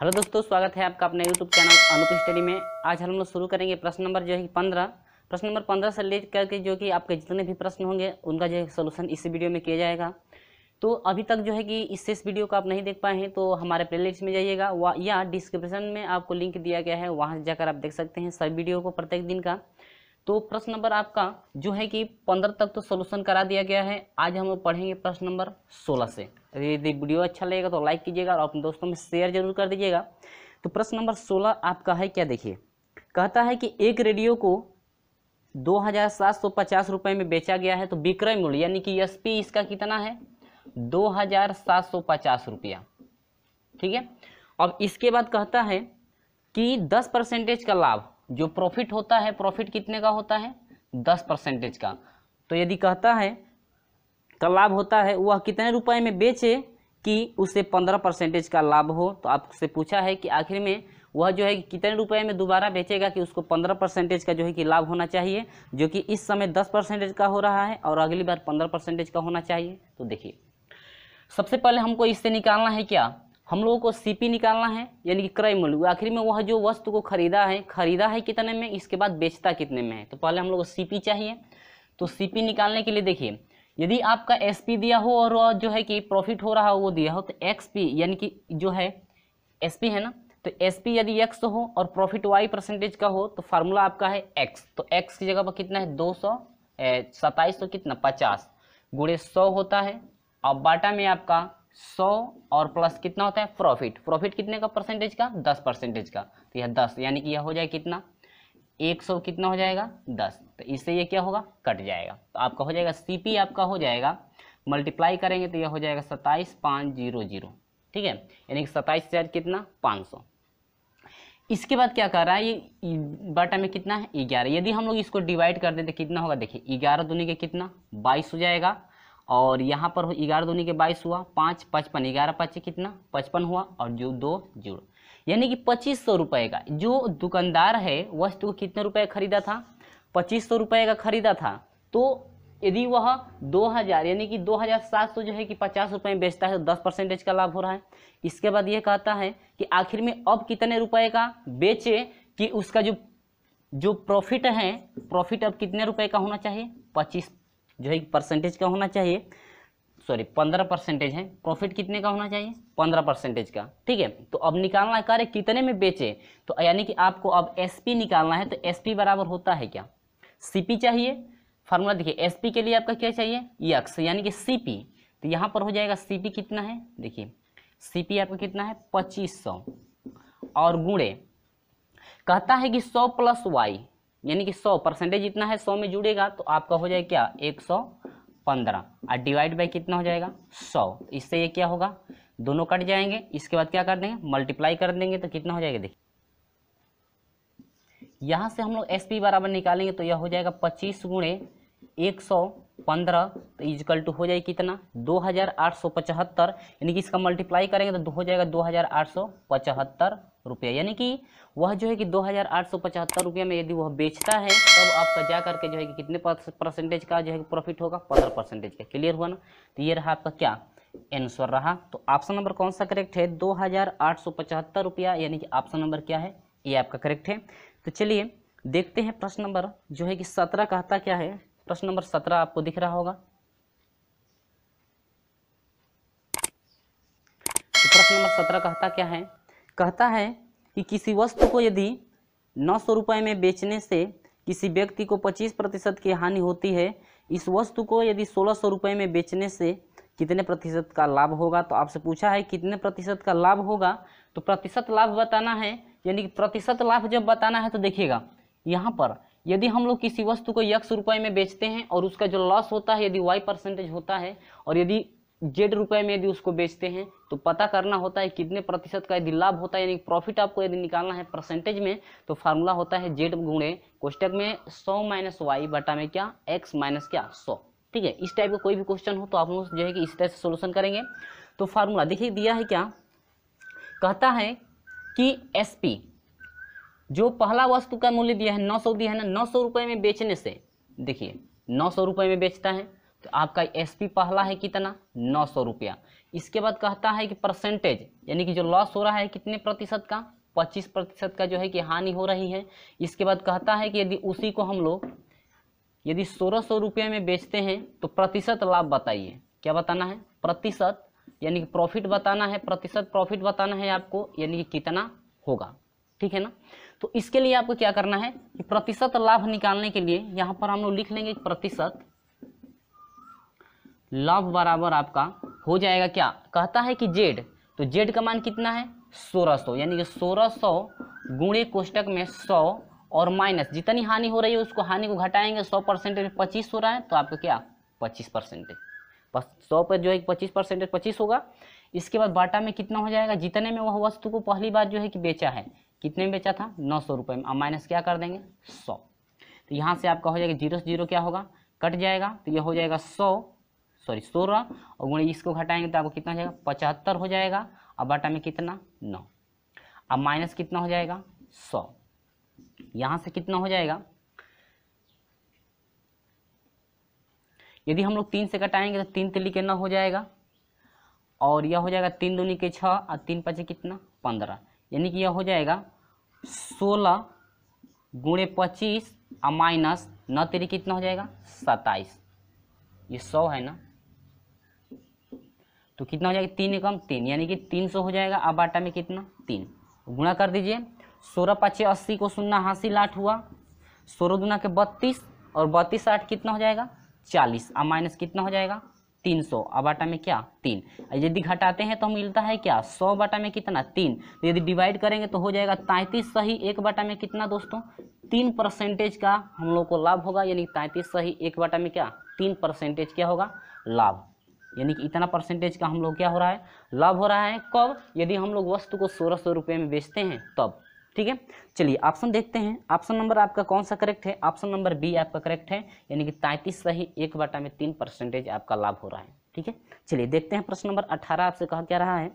hello दोस्तों स्वागत है आपका अपने यूट्यूब चैनल अनुप स्टडी में आज हम लोग शुरू करेंगे प्रश्न नंबर जो है पंद्रह प्रश्न नंबर पंद्रह से ले करके जो कि आपके जितने भी प्रश्न होंगे उनका जो है सोल्यूशन इस वीडियो में किया जाएगा तो अभी तक जो है कि इससे इस वीडियो को आप नहीं देख पाए हैं तो हमारे प्लेलिस्ट में जाइएगा या डिस्क्रिप्शन में आपको लिंक दिया गया है वहाँ जाकर आप देख सकते हैं सब वीडियो को प्रत्येक दिन का तो प्रश्न नंबर आपका जो है कि पंद्रह तक तो सोल्यूशन करा दिया गया है आज हम पढ़ेंगे प्रश्न नंबर सोलह से यदि वीडियो अच्छा लगेगा तो लाइक कीजिएगा और अपने दोस्तों में शेयर जरूर कर दीजिएगा तो प्रश्न नंबर सोलह आपका है क्या देखिए कहता है कि एक रेडियो को दो हज़ार सात सौ पचास रुपये में बेचा गया है तो विक्रय मूल्य यानी कि एस पी इसका कितना है दो हज़ार सात सौ पचास रुपया ठीक है अब इसके बाद कहता है कि दस परसेंटेज का लाभ जो प्रॉफिट होता है प्रॉफिट कितने का होता है दस परसेंटेज का तो यदि कहता है का लाभ होता है वह कितने रुपए में बेचे कि उसे पंद्रह परसेंटेज का लाभ हो तो आपसे पूछा है कि आखिर में वह जो है कि कितने रुपए में दोबारा बेचेगा कि उसको पंद्रह परसेंटेज का जो है कि लाभ होना चाहिए जो कि इस समय दस परसेंटेज का हो रहा है और अगली बार पंद्रह परसेंटेज का होना चाहिए तो देखिए सबसे पहले हमको इससे निकालना है क्या हम लोगों को सीपी निकालना है यानी कि क्रय मूल्य आखिर में वह जो वस्तु को खरीदा है खरीदा है कितने में इसके बाद बेचता कितने में है तो पहले हम लोग को सीपी चाहिए तो सीपी निकालने के लिए देखिए यदि आपका पी दिया हो और जो है कि प्रॉफिट हो रहा हो वो दिया हो तो पी यानी कि जो है पी है ना तो पी यदि एक्स हो और प्रॉफिट वाई परसेंटेज का हो तो फार्मूला आपका है एक्स तो एक्स की जगह पर कितना है दो सौ सत्ताईस सौ तो कितना पचास गुड़े सौ होता है और बाटा में आपका सौ और प्लस कितना होता है प्रॉफिट प्रॉफिट कितने का परसेंटेज का दस परसेंटेज का तो यह दस यानी कि यह हो जाए कितना एक सौ कितना हो जाएगा दस तो इससे यह क्या होगा कट जाएगा तो आपका हो जाएगा सी आपका हो जाएगा मल्टीप्लाई करेंगे तो यह हो जाएगा सत्ताईस पाँच जीरो जीरो ठीक है यानी कि सत्ताईस हजार कितना पाँच सौ इसके बाद क्या कर रहा है ये बटा में कितना है ग्यारह यदि हम लोग इसको डिवाइड कर दें तो कितना होगा देखिए ग्यारह दूनी के कितना बाईस हो जाएगा और यहाँ पर ग्यारह दोनों के बाईस हुआ पाँच पचपन ग्यारह पच्चीस कितना पचपन हुआ और जो दो जीरो यानी कि पच्चीस सौ रुपये का जो दुकानदार है वस्तु को कितने रुपये खरीदा था पच्चीस सौ रुपये का खरीदा था तो यदि वह दो हज़ार यानी कि दो हज़ार सात सौ जो है कि पचास रुपये में बेचता है तो दस परसेंटेज का लाभ हो रहा है इसके बाद यह कहता है कि आखिर में अब कितने रुपये का बेचे कि उसका जो जो प्रॉफिट है प्रॉफिट अब कितने रुपये का होना चाहिए पच्चीस जो है परसेंटेज का होना चाहिए सॉरी पंद्रह परसेंटेज है प्रॉफिट कितने का होना चाहिए पंद्रह परसेंटेज का ठीक है तो अब निकालना है कार्य कितने में बेचे तो यानी कि आपको अब एसपी निकालना है तो एसपी बराबर होता है क्या सीपी चाहिए फार्मूला देखिए एसपी के लिए आपका क्या चाहिए यक्स यानी कि सीपी तो यहाँ पर हो जाएगा सीपी कितना है देखिए सीपी आपका कितना है पच्चीस सौ और गुणे कहता है कि सौ प्लस वाई यानी कि सौ परसेंटेज इतना है सौ में जुड़ेगा तो आपका हो जाएगा क्या एक सौ पंद्रह और डिवाइड बाई कितना हो जाएगा सौ इससे ये क्या होगा दोनों कट जाएंगे इसके बाद क्या कर देंगे मल्टीप्लाई कर देंगे तो कितना हो जाएगा देखिए यहाँ से हम लोग एस पी बराबर निकालेंगे तो यह हो जाएगा पच्चीस गुणे एक सौ पंद्रह तो इजकल टू हो जाए कितना दो हज़ार आठ सौ पचहत्तर यानी कि इसका मल्टीप्लाई करेंगे तो हो जाएगा दो हज़ार आठ सौ पचहत्तर रुपया यानी कि वह जो है कि दो हज़ार आठ सौ पचहत्तर रुपया में यदि वह बेचता है तब आपका जा करके जो है कि कितने परसेंटेज का जो है प्रॉफिट होगा पंद्रह परसेंटेज का क्लियर हुआ ना तो ये रहा आपका क्या आंसर रहा तो ऑप्शन नंबर कौन सा करेक्ट है दो हज़ार आठ सौ पचहत्तर रुपया यानी कि ऑप्शन नंबर क्या है ये आपका करेक्ट है तो चलिए देखते हैं प्रश्न नंबर जो है कि सत्रह कहता क्या है प्रश्न नंबर सत्रह आपको दिख रहा होगा तो प्रश्न नंबर सत्रह कहता क्या है कहता है कि किसी वस्तु को यदि नौ सौ रुपये में बेचने से किसी व्यक्ति को पच्चीस प्रतिशत की हानि होती है इस वस्तु को यदि सोलह सौ रुपये में बेचने से कितने प्रतिशत का लाभ होगा तो आपसे पूछा है कितने प्रतिशत का लाभ होगा तो प्रतिशत लाभ बताना है यानी कि प्रतिशत लाभ जब बताना है तो देखिएगा यहाँ पर यदि हम लोग किसी वस्तु को यक्स रुपये में बेचते हैं और उसका जो लॉस होता है यदि वाई परसेंटेज होता है और यदि जेड रुपए में यदि उसको बेचते हैं तो पता करना होता है कितने प्रतिशत का यदि लाभ होता है यानी प्रॉफिट आपको यदि निकालना है परसेंटेज में तो फार्मूला होता है जेड गुणे कोष्टक में सौ माइनस वाई बटा में क्या एक्स माइनस क्या सौ ठीक है इस टाइप का कोई भी क्वेश्चन हो तो आप लोग जो है कि इस तरह से सोल्यूशन करेंगे तो फार्मूला देखिए दिया है क्या कहता है कि एस पी जो पहला वस्तु का मूल्य दिया है नौ सौ दिया है ना नौ सौ रुपये में बेचने से देखिए नौ सौ रुपये में बेचता है तो आपका एसपी पहला है कितना नौ सौ रुपया इसके बाद कहता है कि परसेंटेज यानी कि जो लॉस हो रहा है कितने प्रतिशत का पच्चीस प्रतिशत का जो है कि हानि हो रही है इसके बाद कहता है कि यदि उसी को हम लोग यदि सोलह सौ रुपये में बेचते हैं तो प्रतिशत लाभ बताइए क्या बताना है प्रतिशत यानी कि प्रॉफिट बताना है प्रतिशत प्रॉफिट बताना है आपको यानी कि कितना होगा ठीक है ना तो इसके लिए आपको क्या करना है कि प्रतिशत लाभ निकालने के लिए यहाँ पर हम लोग लिख लेंगे प्रतिशत लाभ बराबर आपका हो जाएगा क्या कहता है कि जेड तो जेड का मान कितना है सोलह सो यानी कि सोलह सौ गुणे कोष्टक में सौ और माइनस जितनी हानि हो रही है उसको हानि को घटाएंगे सौ परसेंटेज में पच्चीस हो रहा है तो आपका क्या पच्चीस परसेंटेज सौ पर जो है पच्चीस परसेंटेज पच्चीस होगा इसके बाद बाटा में कितना हो जाएगा जितने में वह वस्तु को पहली बार जो है कि बेचा है कितने में बेचा था नौ सौ रुपये में अब माइनस क्या कर देंगे सौ तो यहाँ से आपका हो जाएगा जीरो से जीरो क्या होगा कट जाएगा तो ये हो जाएगा सौ सॉरी सोलह और गुणे इसको घटाएंगे तो आपको कितना हो जाएगा पचहत्तर हो जाएगा अब बाटा में कितना नौ अब माइनस कितना हो जाएगा सौ यहाँ से कितना हो जाएगा यदि हम लोग तीन से कटाएंगे तो तीन तिली के नौ हो जाएगा और यह हो जाएगा तीन दूनी के छः और तीन पचे कितना पंद्रह यानी कि यह हो जाएगा सोलह गुणे पच्चीस और माइनस नौ तेरी कितना हो जाएगा सत्ताईस ये सौ है ना तो कितना हो जाएगा तीन एकम तीन यानी कि तीन सौ हो जाएगा अब आटा में कितना तीन तो गुणा कर दीजिए सोलह पाँच अस्सी को सुनना हासिल आठ हुआ सोलह दुना के बत्तीस और बत्तीस आठ कितना हो जाएगा चालीस और माइनस कितना हो जाएगा तीन सौ अब बाटा में क्या तीन यदि घटाते हैं तो मिलता है क्या सौ बाटा में कितना तीन तो यदि डिवाइड करेंगे तो हो जाएगा तैंतीस सही एक बाटा में कितना दोस्तों तीन परसेंटेज का हम लोग को लाभ होगा यानी तैंतीस सही एक बाटा में क्या तीन परसेंटेज क्या होगा लाभ यानी कि इतना परसेंटेज का हम लोग क्या हो रहा है लाभ हो रहा है कब यदि हम लोग वस्तु को सोलह सौ रुपये में बेचते हैं तब ठीक है चलिए ऑप्शन देखते हैं ऑप्शन नंबर आपका कौन सा करेक्ट है ऑप्शन नंबर बी आपका करेक्ट है यानी कि तैंतीस सही एक बटा में तीन परसेंटेज आपका लाभ हो रहा है ठीक है चलिए देखते हैं प्रश्न नंबर अठारह आपसे कहा क्या रहा है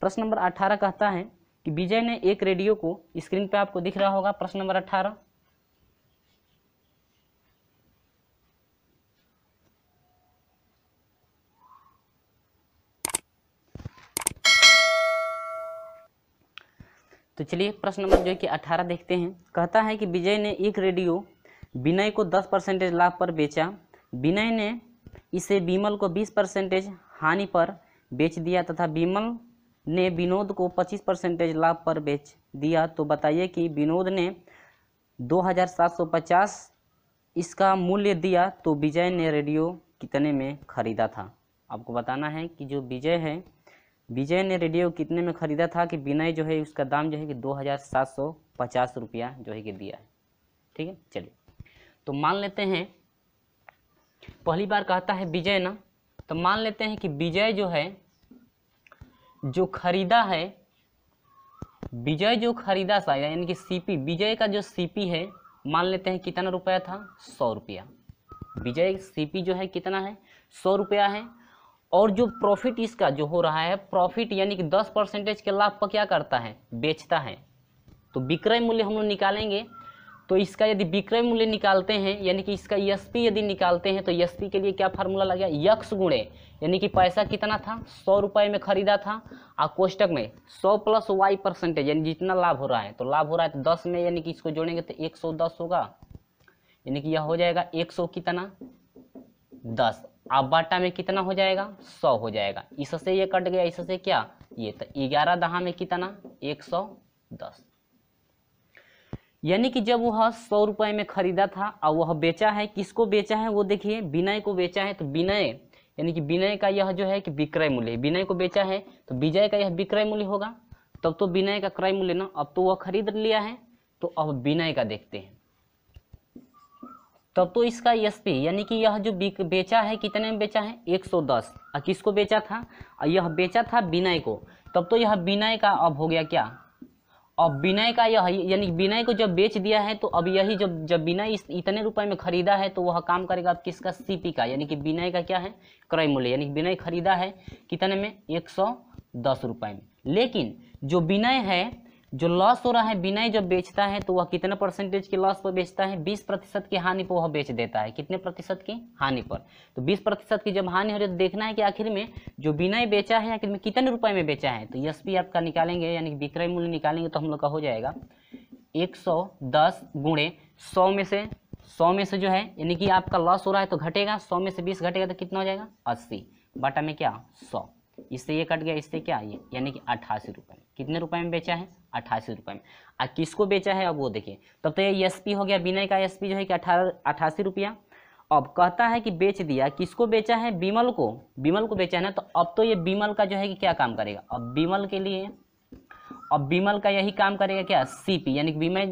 प्रश्न नंबर अठारह कहता है कि विजय ने एक रेडियो को स्क्रीन पे आपको दिख रहा होगा प्रश्न नंबर अठारह तो चलिए प्रश्न नंबर जो है कि अठारह देखते हैं कहता है कि विजय ने एक रेडियो विनय को दस परसेंटेज लाभ पर बेचा विनय ने इसे बीमल को बीस परसेंटेज हानि पर बेच दिया तथा बीमल ने विनोद को पच्चीस परसेंटेज लाभ पर बेच दिया तो बताइए कि विनोद ने 2750 इसका मूल्य दिया तो विजय ने रेडियो कितने में खरीदा था आपको बताना है कि जो विजय है विजय ने रेडियो कितने में ख़रीदा था कि विनय जो है उसका दाम जो है कि दो हज़ार सात सौ पचास रुपया जो है कि दिया है ठीक है चलिए तो मान लेते हैं पहली बार कहता है विजय ना तो मान लेते हैं कि विजय जो है जो खरीदा है विजय जो खरीदा सा यानी कि सीपी विजय का जो सीपी है मान लेते हैं कितना रुपया था सौ रुपया विजय सीपी जो है कितना है सौ रुपया है और जो प्रॉफिट इसका जो हो रहा है प्रॉफिट यानी कि दस परसेंटेज के लाभ पर क्या करता है बेचता है तो विक्रय मूल्य हम लोग निकालेंगे तो इसका यदि विक्रय मूल्य निकालते हैं यानी कि इसका एस यदि निकालते हैं तो एस के लिए क्या फार्मूला लग गया यक्स गुणे यानी कि पैसा कितना था सौ रुपये में खरीदा था और कोष्टक में सौ प्लस वाई परसेंटेज यानी जितना लाभ हो रहा है तो लाभ हो रहा है तो दस में यानी कि इसको जोड़ेंगे तो एक सौ दस होगा यानी कि यह हो जाएगा एक सौ कितना दस अब बाटा में कितना हो जाएगा सौ हो जाएगा इससे ये कट गया इससे क्या ये तो ग्यारह दहा में कितना एक सौ दस यानी कि जब वह सौ रुपए में खरीदा था और वह बेचा है किसको बेचा है वो देखिए विनय को बेचा है तो विनय यानी कि विनय का यह जो है कि विक्रय मूल्य विनय को बेचा है तो विजय का यह विक्रय मूल्य होगा तब तो विनय का क्रय मूल्य ना अब तो वह खरीद लिया है तो अब विनय का देखते हैं तब तो इसका एस पी यानी कि यह जो बेचा है कितने में बेचा है 110 और किसको बेचा था यह बेचा था विनय को तब तो यह विनय का अब हो गया क्या अब विनय का यह यानी विनय को जब बेच दिया है तो अब यही जब जब विनय इतने रुपए में खरीदा है तो वह काम करेगा अब किसका सीपी का यानी कि विनय का क्या है क्रय मूल्य यानी विनय खरीदा है कितने में एक सौ दस रुपये में लेकिन जो विनय है जो लॉस हो रहा है बिना जब बेचता है तो वह कितने परसेंटेज के लॉस पर बेचता है 20 प्रतिशत की हानि पर वह बेच देता है कितने प्रतिशत की हानि पर तो 20 प्रतिशत की जब हानि हो रही है तो देखना है कि आखिर में जो बिना बेचा है आखिर में कितने रुपए में बेचा है तो यस भी आपका निकालेंगे यानी विक्रय मूल्य निकालेंगे तो हम लोग का हो जाएगा एक सौ दस गुणे सौ में से सौ में से जो है यानी कि आपका लॉस हो रहा है तो घटेगा सौ में से बीस घटेगा तो कितना हो जाएगा अस्सी बटा में क्या सौ इससे ये कट गया इससे क्या आइए यानी कि अट्ठासी रुपये में कितने रुपए में बेचा है अट्ठासी रुपये में आ किसको बेचा है अब वो देखिए तब तो ये एस हो गया विनय का एस जो है कि अठारह अट्ठासी रुपया अब कहता है कि बेच दिया किसको बेचा है बीमल को बीमल को बेचा है ना तो अब तो ये बीमल का जो है कि क्या काम करेगा अब बीमल के लिए अब बीमल का यही काम करेगा क्या पी यानी बीमल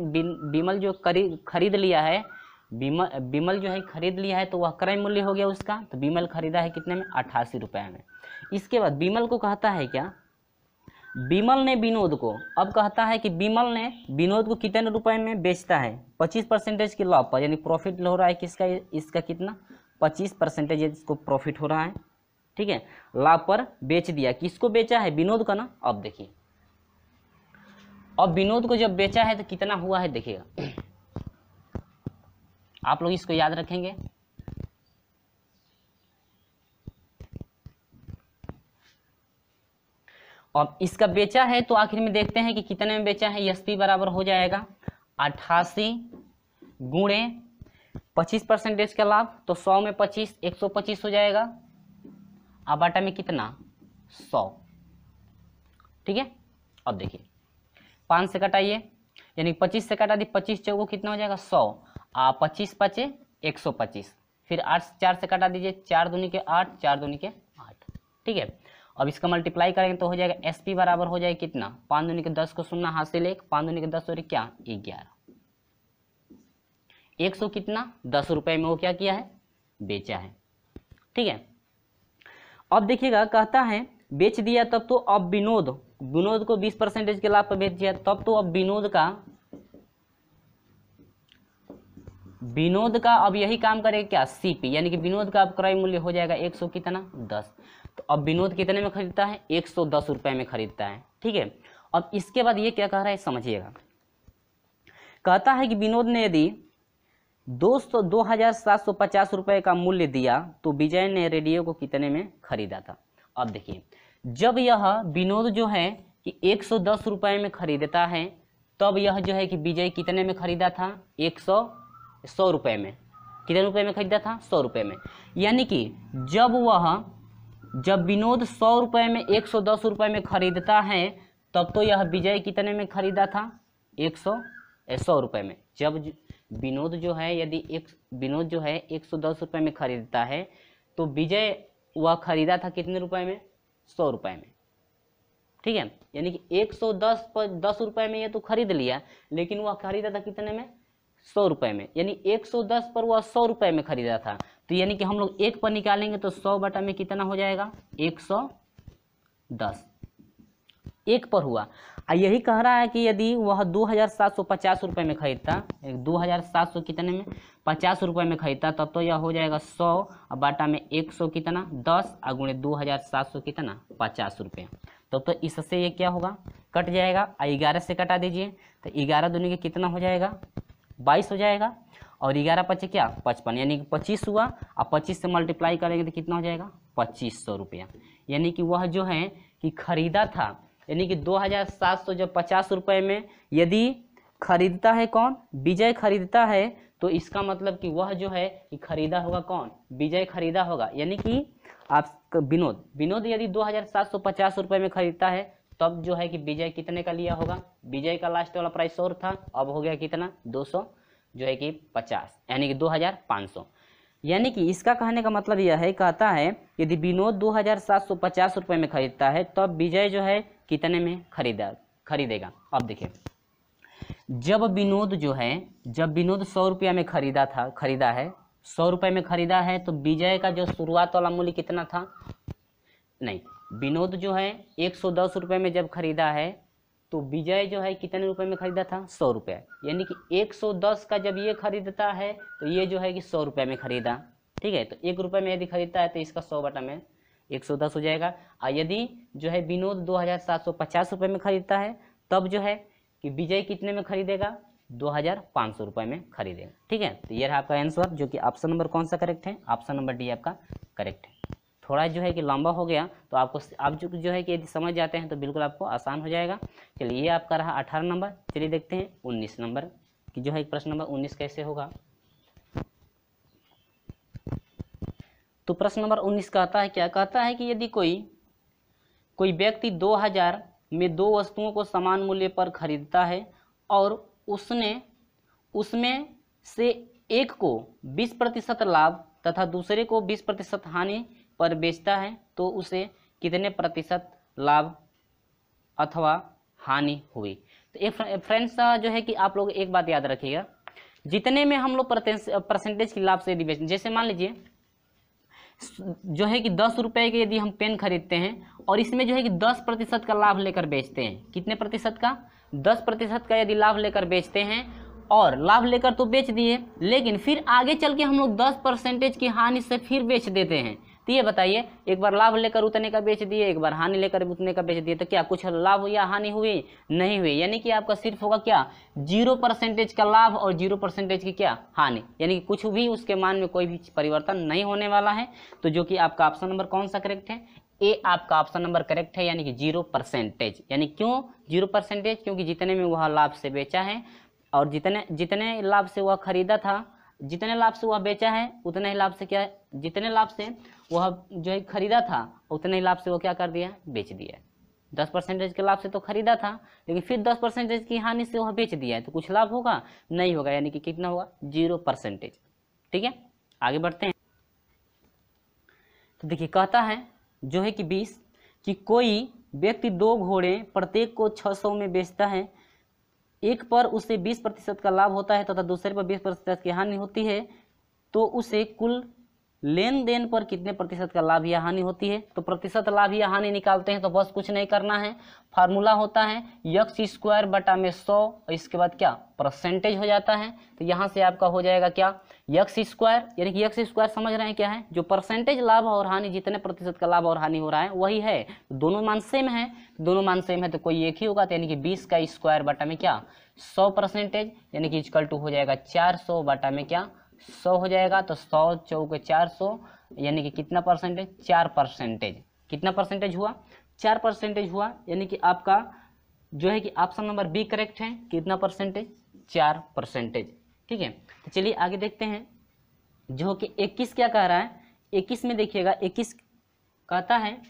बीमल जो खरीद लिया है बीमल बीमल जो है खरीद लिया है तो वह क्रय मूल्य हो गया उसका तो बीमल खरीदा है कितने में अट्ठासी रुपये में इसके बाद बिमल को कहता है क्या बीमल ने विनोद को अब कहता है कि बिमल ने विनोद को कितने रुपए में बेचता है पच्चीस परसेंटेज के लाभ पर यानी प्रॉफिट हो रहा है किसका इसका कितना पच्चीस परसेंटेज इसको प्रॉफिट हो रहा है ठीक है लाभ पर बेच दिया किसको बेचा है विनोद का ना अब देखिए अब विनोद को जब बेचा है तो कितना हुआ है देखिएगा आप लोग इसको याद रखेंगे और इसका बेचा है तो आखिर में देखते हैं कि कितने में बेचा है एस बराबर हो जाएगा अट्ठासी गुणे पच्चीस परसेंटेज का लाभ तो सौ में पच्चीस एक सौ पच्चीस हो जाएगा आटा में कितना सौ ठीक है अब देखिए पाँच से कटाइए यानी पच्चीस से कटा दी पच्चीस चौको कितना हो जाएगा सौ आ पच्चीस पचे एक सौ पच्चीस फिर आठ चार से कटा दीजिए चार दूनी के आठ चार दूनी के आठ ठीक है अब इसका मल्टीप्लाई करेंगे तो हो जाएगा एस पी बराबर हो जाएगा कितना पाँच दूनी के दस को सुनना हासिल एक पाँच दूनी के दस और क्या ग्यारह एक सौ कितना दस रुपये में वो क्या किया है बेचा है ठीक है अब देखिएगा कहता है बेच दिया तब तो अब विनोद विनोद को बीस परसेंटेज के लाभ पर बेच दिया तब तो अब विनोद का विनोद का अब यही काम करेगा क्या सीपी यानी कि विनोद का अब क्रय मूल्य हो जाएगा एक सौ कितना दस अब विनोद कितने में खरीदता है एक सौ दस रुपये में खरीदता है ठीक है अब इसके बाद ये क्या कह रहा है समझिएगा कहता है कि विनोद ने यदि दो सौ दो हज़ार सात सौ पचास रुपये का मूल्य दिया तो विजय ने रेडियो को कितने में खरीदा था अब देखिए जब यह विनोद जो है कि एक सौ दस रुपये में खरीदता है तब यह जो है कि विजय कितने में खरीदा था एक सौ सौ रुपये में कितने रुपये में खरीदा था सौ रुपये में यानी कि जब वह जब विनोद सौ रुपये में एक सौ दस रुपये में खरीदता है तब तो यह विजय कितने में खरीदा था एक सौ सौ रुपये में जब विनोद जो है यदि एक विनोद जो है एक सौ दस रुपये में खरीदता है तो विजय वह खरीदा था कितने रुपए में सौ रुपये में ठीक है यानी कि एक सौ दस पर दस रुपये में यह तो खरीद लिया लेकिन वह खरीदा था कितने में सौ रुपये में यानी एक सौ दस पर वह सौ रुपये में खरीदा था तो यानी कि हम लोग एक पर निकालेंगे तो सौ बटा में कितना हो जाएगा एक सौ दस एक पर हुआ और यही कह रहा है कि यदि वह दो हज़ार सात सौ पचास रुपये में खरीदता दो हज़ार सात सौ कितने में पचास रुपये में खरीदता तब तो यह हो जाएगा सौ और बाटा में एक सौ कितना दस और गुणे दो हज़ार सात सौ कितना पचास रुपये तब तो, तो इससे ये क्या होगा कट जाएगा और ग्यारह से कटा दीजिए तो ग्यारह दोनों के कितना हो जाएगा बाईस हो जाएगा और ग्यारह पच्चे क्या पचपन यानी कि पच्चीस हुआ और पच्चीस से मल्टीप्लाई करेंगे तो कितना हो जाएगा पच्चीस सौ रुपया यानी कि वह जो है कि खरीदा था यानी कि दो हज़ार सात सौ जब पचास रुपये में यदि खरीदता है कौन विजय खरीदता है तो इसका मतलब कि वह जो है कि खरीदा होगा कौन विजय खरीदा होगा यानी कि आप विनोद विनोद यदि दो हज़ार सात सौ पचास रुपये में खरीदता है तब जो है कि विजय कितने का लिया होगा विजय का लास्ट वाला प्राइस और था अब हो गया कितना दो सौ जो है कि पचास यानी कि दो हज़ार पाँच सौ यानी कि इसका कहने का मतलब यह है कहता है यदि विनोद दो हज़ार सात सौ पचास रुपये में खरीदता है तब तो विजय जो है कितने में खरीदा खरीदेगा अब देखिए जब विनोद जो है जब विनोद सौ रुपया में खरीदा था खरीदा है सौ रुपये में खरीदा है तो विजय का जो शुरुआत वाला मूल्य कितना था नहीं विनोद जो है एक सौ दस रुपये में जब खरीदा है तो विजय जो है कितने रुपए में खरीदा था सौ रुपये यानी कि 110 का जब ये खरीदता है तो ये जो है कि सौ रुपये में खरीदा ठीक है तो एक रुपये में यदि खरीदता है तो इसका सौ बटा में 110 हो जाएगा और यदि जो है विनोद दो हज़ार में खरीदता है तब जो है कि विजय कितने में खरीदेगा दो हज़ार पाँच सौ रुपये में खरीदेगा ठीक है तो ये रहा आपका आंसर जो कि ऑप्शन नंबर कौन सा करेक्ट है ऑप्शन नंबर डी आपका करेक्ट है थोड़ा जो है कि लंबा हो गया तो आपको आप जो जो है कि यदि समझ जाते हैं तो बिल्कुल आपको आसान हो जाएगा चलिए ये आपका रहा अठारह नंबर चलिए देखते हैं उन्नीस नंबर कि जो है प्रश्न नंबर उन्नीस कैसे होगा तो प्रश्न नंबर उन्नीस कहता है क्या कहता है कि यदि कोई कोई व्यक्ति दो हजार में दो वस्तुओं को समान मूल्य पर खरीदता है और उसने उसमें से एक को बीस प्रतिशत लाभ तथा दूसरे को बीस प्रतिशत हानि पर बेचता है तो उसे कितने प्रतिशत लाभ अथवा हानि हुई तो एक फ्रेंड्स जो है कि आप लोग एक बात याद रखिएगा जितने में हम लोग परसेंटेज के लाभ से यदि बेचते जैसे मान लीजिए जो है कि दस रुपये के यदि हम पेन खरीदते हैं और इसमें जो है कि दस प्रतिशत का लाभ लेकर बेचते हैं कितने प्रतिशत का दस प्रतिशत का यदि लाभ लेकर बेचते हैं और लाभ लेकर तो बेच दिए लेकिन फिर आगे चल के हम लोग दस परसेंटेज की हानि से फिर बेच देते हैं तो ये बताइए एक बार लाभ लेकर उतने का बेच दिए एक बार हानि लेकर उतने का बेच दिए तो क्या कुछ लाभ या हानि हुई नहीं हुई यानी कि आपका सिर्फ होगा क्या जीरो परसेंटेज का लाभ और जीरो परसेंटेज की क्या हानि यानी कि कुछ भी उसके मान में कोई भी परिवर्तन नहीं होने वाला है तो जो कि आपका ऑप्शन नंबर कौन सा करेक्ट है ए आपका ऑप्शन नंबर करेक्ट है यानी कि जीरो परसेंटेज यानी क्यों जीरो परसेंटेज क्योंकि जितने में वह लाभ से बेचा है और जितने जितने लाभ से वह खरीदा था जितने लाभ से वह बेचा है उतने ही लाभ से क्या है जितने लाभ से वह जो है खरीदा था उतने ही लाभ से वो क्या कर दिया बेच दिया दस परसेंटेज के लाभ से तो खरीदा था लेकिन फिर दस परसेंटेज की हानि से वह बेच दिया है तो कुछ लाभ होगा नहीं होगा यानी कि कितना होगा जीरो परसेंटेज ठीक है आगे बढ़ते हैं तो देखिए कहता है जो है कि बीस कि कोई व्यक्ति दो घोड़े प्रत्येक को छः सौ में बेचता है एक पर उसे बीस प्रतिशत का लाभ होता है तथा तो दूसरे पर बीस प्रतिशत की हानि होती है तो उसे कुल लेन देन पर कितने प्रतिशत का लाभ या हानि होती है तो प्रतिशत लाभ या हानि निकालते हैं तो बस कुछ नहीं करना है फार्मूला होता है यक्स स्क्वायर बटा में सौ इसके बाद क्या परसेंटेज हो जाता है तो यहाँ से आपका हो जाएगा क्या यक्स स्क्वायर यानी कि यक्स स्क्वायर समझ रहे हैं क्या है जो परसेंटेज लाभ और हानि जितने प्रतिशत का लाभ और हानि हो रहा है वही है तो दोनों मान सेम है तो दोनों मान सेम है तो कोई एक ही होगा तो यानी कि बीस का स्क्वायर बटा में क्या सौ परसेंटेज यानी कि इजकल टू हो जाएगा चार सौ बटा में क्या सौ हो जाएगा तो सौ चौके चार सौ यानी कि कितना परसेंटेज चार परसेंटेज कितना परसेंटेज हुआ चार परसेंटेज हुआ यानी कि आपका जो है कि ऑप्शन नंबर बी करेक्ट है कितना परसेंटेज चार परसेंटेज ठीक है तो चलिए आगे देखते हैं जो कि इक्कीस क्या कह रहा है इक्कीस में देखिएगा इक्कीस कहता है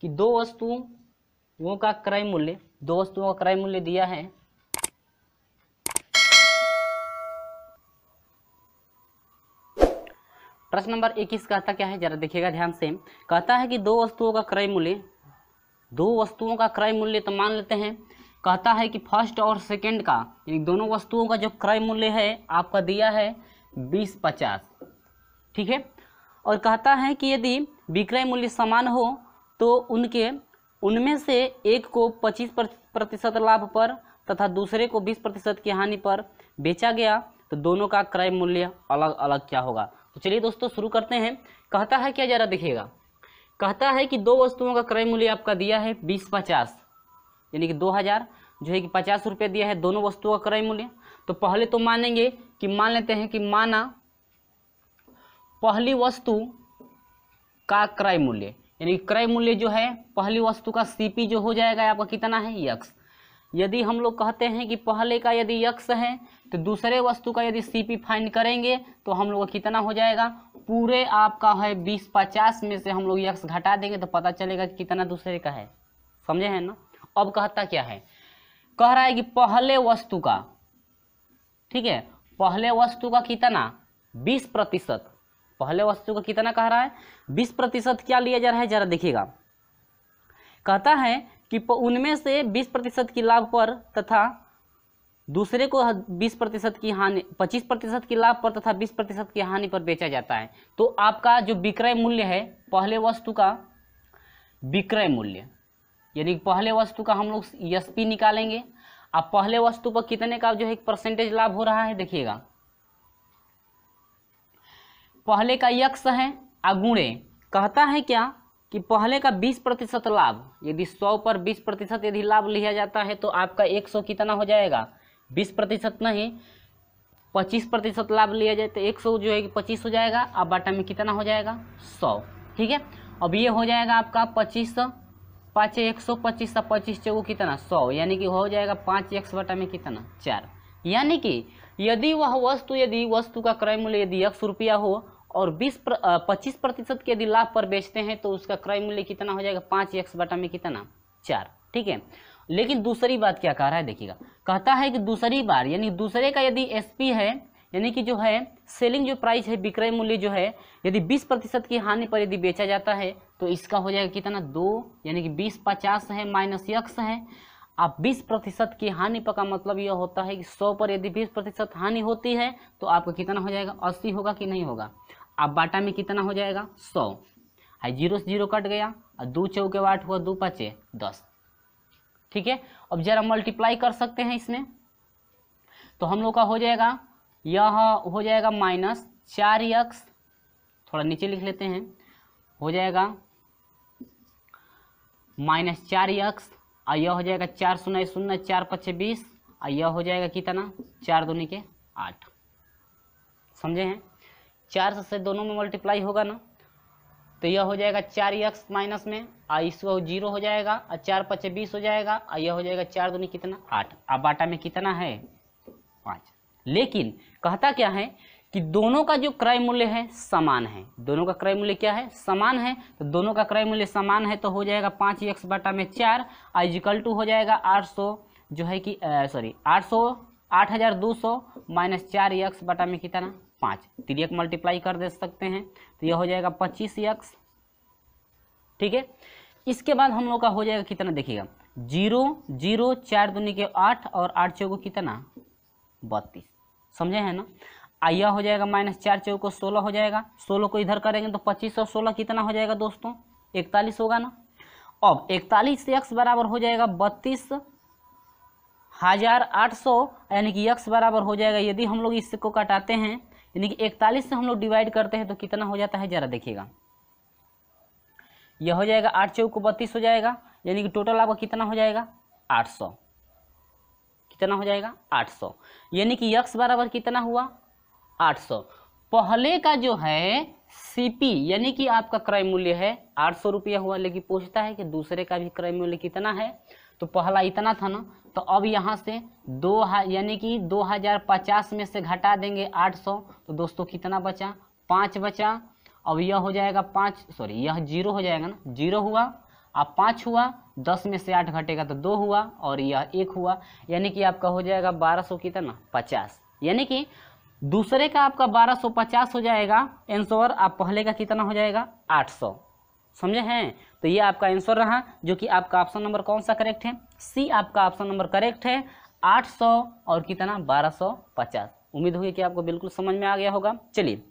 कि दो वस्तुओं का क्रय मूल्य दो वस्तुओं का क्रय मूल्य दिया है प्रश्न नंबर इक्कीस कहता क्या है जरा देखिएगा ध्यान से कहता है कि दो वस्तुओं का क्रय मूल्य दो वस्तुओं का क्रय मूल्य तो मान लेते हैं कहता है कि फर्स्ट और सेकंड का यानी दोनों वस्तुओं का जो क्रय मूल्य है आपका दिया है बीस पचास ठीक है और कहता है कि यदि विक्रय मूल्य समान हो तो उनके उनमें से एक को पच्चीस प्रतिशत लाभ पर तथा दूसरे को बीस प्रतिशत की हानि पर बेचा गया तो दोनों का क्रय मूल्य अलग अलग क्या होगा तो चलिए दोस्तों शुरू करते हैं कहता है क्या ज़रा देखिएगा कहता है कि दो वस्तुओं का क्रय मूल्य आपका दिया है बीस पचास यानी कि दो हज़ार जो है कि पचास रुपये दिया है दोनों वस्तुओं का क्रय मूल्य तो पहले तो मानेंगे कि मान लेते हैं कि माना पहली वस्तु का क्रय मूल्य यानी कि क्रय मूल्य जो है पहली वस्तु का सीपी जो हो जाएगा आपका कितना है यक्स यदि हम लोग कहते हैं कि पहले का यदि यक्स है तो दूसरे वस्तु का यदि सी पी फाइंड करेंगे तो हम लोग कितना हो जाएगा पूरे आपका है बीस पचास में से हम लोग यक्स घटा देंगे तो पता चलेगा कि कितना दूसरे का है समझे है ना अब कहता क्या है कह रहा है कि पहले वस्तु का ठीक है पहले वस्तु का कितना बीस प्रतिशत पहले वस्तु का कितना कह रहा है बीस प्रतिशत क्या लिया जा रहा है जरा देखिएगा कहता है कि उनमें से बीस प्रतिशत की लाभ पर तथा दूसरे को 20 प्रतिशत की हानि 25 प्रतिशत की लाभ पर तथा 20 प्रतिशत की हानि पर बेचा जाता है तो आपका जो विक्रय मूल्य है पहले वस्तु का विक्रय मूल्य यानी पहले वस्तु का हम लोग एस निकालेंगे अब पहले वस्तु पर कितने का जो है परसेंटेज लाभ हो रहा है देखिएगा पहले का यक्ष है अगुणे कहता है क्या कि पहले का 20 प्रतिशत लाभ यदि 100 पर 20 प्रतिशत यदि लाभ लिया जाता है तो आपका 100 कितना हो जाएगा बीस प्रतिशत नहीं पच्चीस प्रतिशत लाभ लिया जाए तो एक सौ जो है कि पच्चीस हो जाएगा अब बाटा में कितना हो जाएगा सौ ठीक है अब ये हो जाएगा आपका पच्चीस सौ पाँच एक सौ पच्चीस सा तो पच्चीस चौको कितना सौ यानी कि हो जाएगा पाँच एक्स बाटा में कितना चार यानी कि यदि वह वस्तु यदि वस्तु का क्रय मूल्य यदि एक रुपया हो और बीस प्र, पच्चीस प्रतिशत के यदि लाभ पर बेचते हैं तो उसका क्रय मूल्य कितना हो जाएगा पाँच एक्स बटा में कितना चार ठीक है लेकिन दूसरी बात क्या कह रहा है देखिएगा कहता है कि दूसरी बार यानी दूसरे का यदि एस है यानी कि जो है सेलिंग जो प्राइस है विक्रय मूल्य जो है यदि 20 प्रतिशत की हानि पर यदि बेचा जाता है तो इसका हो जाएगा कितना दो यानी कि बीस पचास है माइनस यक्स है आप 20 प्रतिशत की हानि पर का मतलब यह होता है कि 100 पर यदि 20 प्रतिशत हानि होती है तो आपका कितना हो जाएगा अस्सी होगा कि नहीं होगा आप बाटा में कितना हो जाएगा सौ हाई जीरो से जीरो कट गया और दो चौके वाट हुआ दो पाँचे दस ठीक है अब जरा मल्टीप्लाई कर सकते हैं इसमें तो हम लोग का हो जाएगा यह हो जाएगा माइनस चार यक्स थोड़ा नीचे लिख लेते हैं हो जाएगा माइनस चार यक्स और यह हो जाएगा चार शून्य शून्य चार पच्चीस बीस और यह हो जाएगा कितना चार दोनों के आठ समझे हैं चार से दोनों में मल्टीप्लाई होगा ना तो यह हो जाएगा चार यक्स माइनस में आई इस जीरो हो जाएगा और चार पचे बीस हो जाएगा और यह हो जाएगा चार दूनी कितना आठ अब बाटा में कितना है पाँच लेकिन कहता क्या है कि दोनों का जो क्रय मूल्य है समान है दोनों का क्रय मूल्य क्या है समान है तो दोनों का क्रय मूल्य समान है तो हो जाएगा पाँच यक्स बाटा में चार आइजिकल टू हो जाएगा आठ सौ जो है कि सॉरी आठ सौ आठ हज़ार दो सौ माइनस चार यक्स बाटा में कितना पाँच तिरक मल्टीप्लाई कर दे सकते हैं तो यह हो जाएगा पच्चीस एक्स ठीक है इसके बाद हम लोग का हो जाएगा कितना देखिएगा जीरो जीरो चार दुनिया के आठ और आठ चौको कितना बत्तीस समझे है ना आइया हो जाएगा माइनस चार चौको सोलह हो जाएगा सोलह को इधर करेंगे तो पच्चीस और सोलह कितना हो जाएगा दोस्तों इकतालीस होगा ना अब इकतालीस एक्स बराबर हो जाएगा बत्तीस हजार आठ सौ यानी कि यक्स बराबर हो जाएगा यदि हम लोग इसको कटाते हैं यानी कि इकतालीस से हम लोग डिवाइड करते हैं तो कितना हो जाता है ज़रा देखिएगा यह हो जाएगा आठ चौक को बत्तीस हो जाएगा यानी कि टोटल आपका कितना हो जाएगा आठ सौ कितना हो जाएगा आठ सौ यानी कि यक्स बराबर कितना हुआ आठ सौ पहले का जो है सीपी यानी कि आपका क्रय मूल्य है आठ सौ रुपया हुआ लेकिन पूछता है कि दूसरे का भी क्रय मूल्य कितना है तो पहला इतना था ना तो अब यहाँ से दो यानी कि 2050 में से घटा देंगे 800 तो दोस्तों कितना बचा पाँच बचा अब यह हो जाएगा पाँच सॉरी यह जीरो हो जाएगा ना जीरो हुआ अब पाँच हुआ दस में से आठ घटेगा तो दो हुआ और यह एक हुआ यानी कि आपका हो जाएगा बारह सौ कितना पचास यानी कि दूसरे का आपका बारह सौ पचास हो जाएगा एंसोर आप पहले का कितना हो जाएगा आठ सौ समझे हैं तो ये आपका आंसर रहा जो कि आपका ऑप्शन नंबर कौन सा करेक्ट है सी आपका ऑप्शन नंबर करेक्ट है 800 और कितना 1250 उम्मीद होगी कि आपको बिल्कुल समझ में आ गया होगा चलिए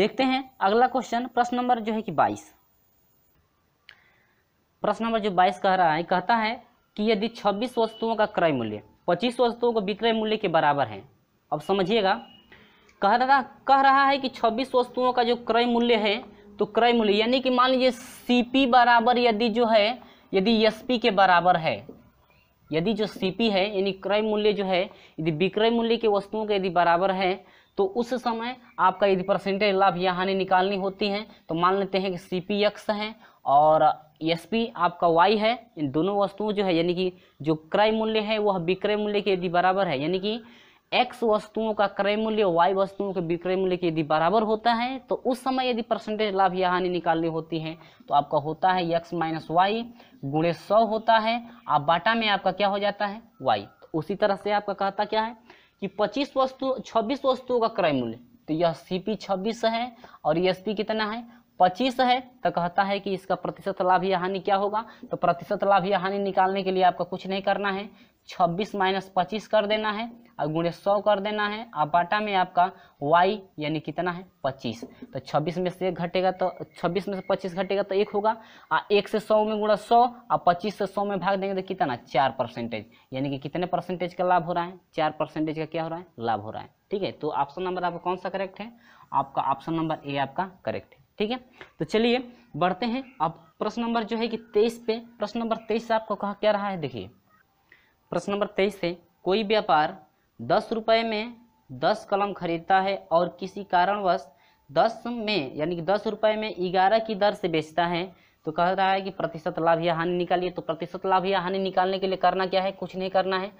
देखते हैं अगला क्वेश्चन प्रश्न नंबर जो है कि 22 प्रश्न नंबर जो 22 कह रहा है कहता है कि यदि 26 वस्तुओं का क्रय मूल्य 25 वस्तुओं का विक्रय मूल्य के बराबर है अब समझिएगा कह रहा कह रहा है कि छब्बीस वस्तुओं का जो क्रय मूल्य है तो क्रय मूल्य यानी कि मान लीजिए सीपी बराबर यदि जो है यदि एस के बराबर है यदि जो सी है यानी क्रय मूल्य जो है यदि विक्रय मूल्य के वस्तुओं के यदि बराबर है तो उस समय आपका यदि परसेंटेज लाभ या हानि निकालनी होती है तो मान लेते हैं कि सी पी एक्स है और एस पी आपका वाई है इन दोनों वस्तुओं जो है यानी कि जो क्रय मूल्य है वह विक्रय मूल्य के यदि बराबर है यानी कि एक्स वस्तुओं का क्रय मूल्य वाई वस्तुओं के विक्रय मूल्य के यदि बराबर होता है तो उस समय यदि परसेंटेज लाभ या हानि निकालनी होती है तो आपका होता है एक्स माइनस वाई गुणे सौ होता है आप बाटा में आपका क्या हो जाता है वाई तो उसी तरह से आपका कहता क्या है कि पच्चीस वस्तु छब्बीस वस्तुओं का क्रय मूल्य तो यह सी पी छब्बीस है और ई एस पी कितना है पच्चीस है तो कहता है कि इसका प्रतिशत लाभ या हानि क्या होगा तो प्रतिशत लाभ या हानि निकालने के लिए आपका कुछ नहीं करना है छब्बीस माइनस पच्चीस कर देना है और गुणे सौ कर देना है और बाटा में आपका वाई यानी कितना है पच्चीस तो छब्बीस में से एक घटेगा तो छब्बीस में से पच्चीस घटेगा तो एक होगा और एक से सौ में गुणा सौ और पच्चीस से सौ में भाग देंगे तो कितना चार परसेंटेज यानी कि कितने परसेंटेज का लाभ हो रहा है चार परसेंटेज का क्या हो रहा है लाभ हो रहा है ठीक है तो ऑप्शन नंबर आपका कौन सा करेक्ट है आपका ऑप्शन नंबर ए आपका करेक्ट है ठीक है तो चलिए बढ़ते हैं अब प्रश्न नंबर जो है कि तेईस पे प्रश्न नंबर तेईस आपको कहा क्या रहा है देखिए प्रश्न नंबर तेईस से कोई व्यापार दस रुपये में दस कलम खरीदता है और किसी कारणवश दस में यानी कि दस रुपये में ग्यारह की दर से बेचता है तो कह रहा है कि प्रतिशत लाभ या हानि निकालिए तो प्रतिशत लाभ या हानि निकालने के लिए करना क्या है कुछ नहीं करना है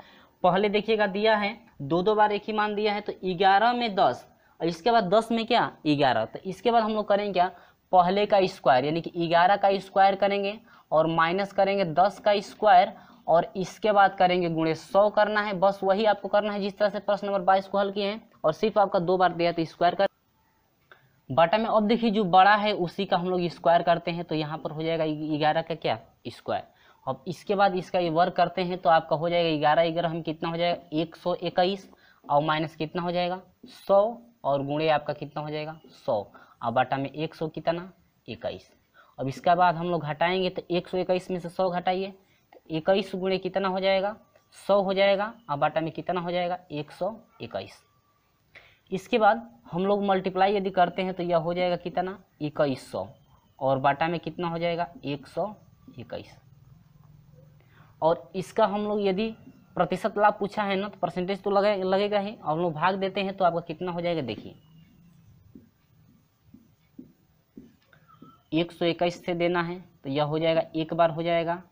पहले देखिएगा दिया है दो दो बार एक ही मान दिया है तो ग्यारह में दस और इसके बाद दस में क्या ग्यारह तो इसके बाद हम लोग करेंगे क्या पहले का स्क्वायर यानी कि ग्यारह का स्क्वायर करेंगे और माइनस करेंगे दस का स्क्वायर और इसके बाद करेंगे गुणे सौ करना है बस वही आपको करना है जिस तरह से प्रश्न नंबर बाईस को हल किए हैं और सिर्फ आपका दो बार दिया तो स्क्वायर कर बटा में अब देखिए जो बड़ा है उसी का हम लोग स्क्वायर करते हैं तो यहाँ पर हो जाएगा ग्यारह का क्या स्क्वायर अब इसके बाद इसका ये वर्क करते हैं तो आपका हो जाएगा ग्यारह ग्यारह हम कितना हो जाएगा एक सौ इक्कीस और माइनस कितना हो जाएगा सौ और गुणे आपका कितना हो जाएगा सौ और बटा में एक सौ कितना इक्कीस अब इसके बाद हम लोग घटाएंगे तो एक सौ इक्कीस में से सौ घटाइए इक्कीस गुणे कितना हो जाएगा सौ हो जाएगा और बाटा में कितना हो जाएगा एक सौ इक्कीस इसके बाद हम लोग मल्टीप्लाई यदि करते हैं तो यह हो जाएगा कितना इक्कीस सौ और बाटा में कितना हो जाएगा एक सौ इक्कीस और इसका हम लोग यदि प्रतिशत लाभ पूछा है ना तो परसेंटेज तो लगे लगेगा ही और हम लोग भाग देते हैं तो आपका कितना हो जाएगा देखिए एक सौ इक्कीस से देना है तो यह हो जाएगा एक बार हो जाएगा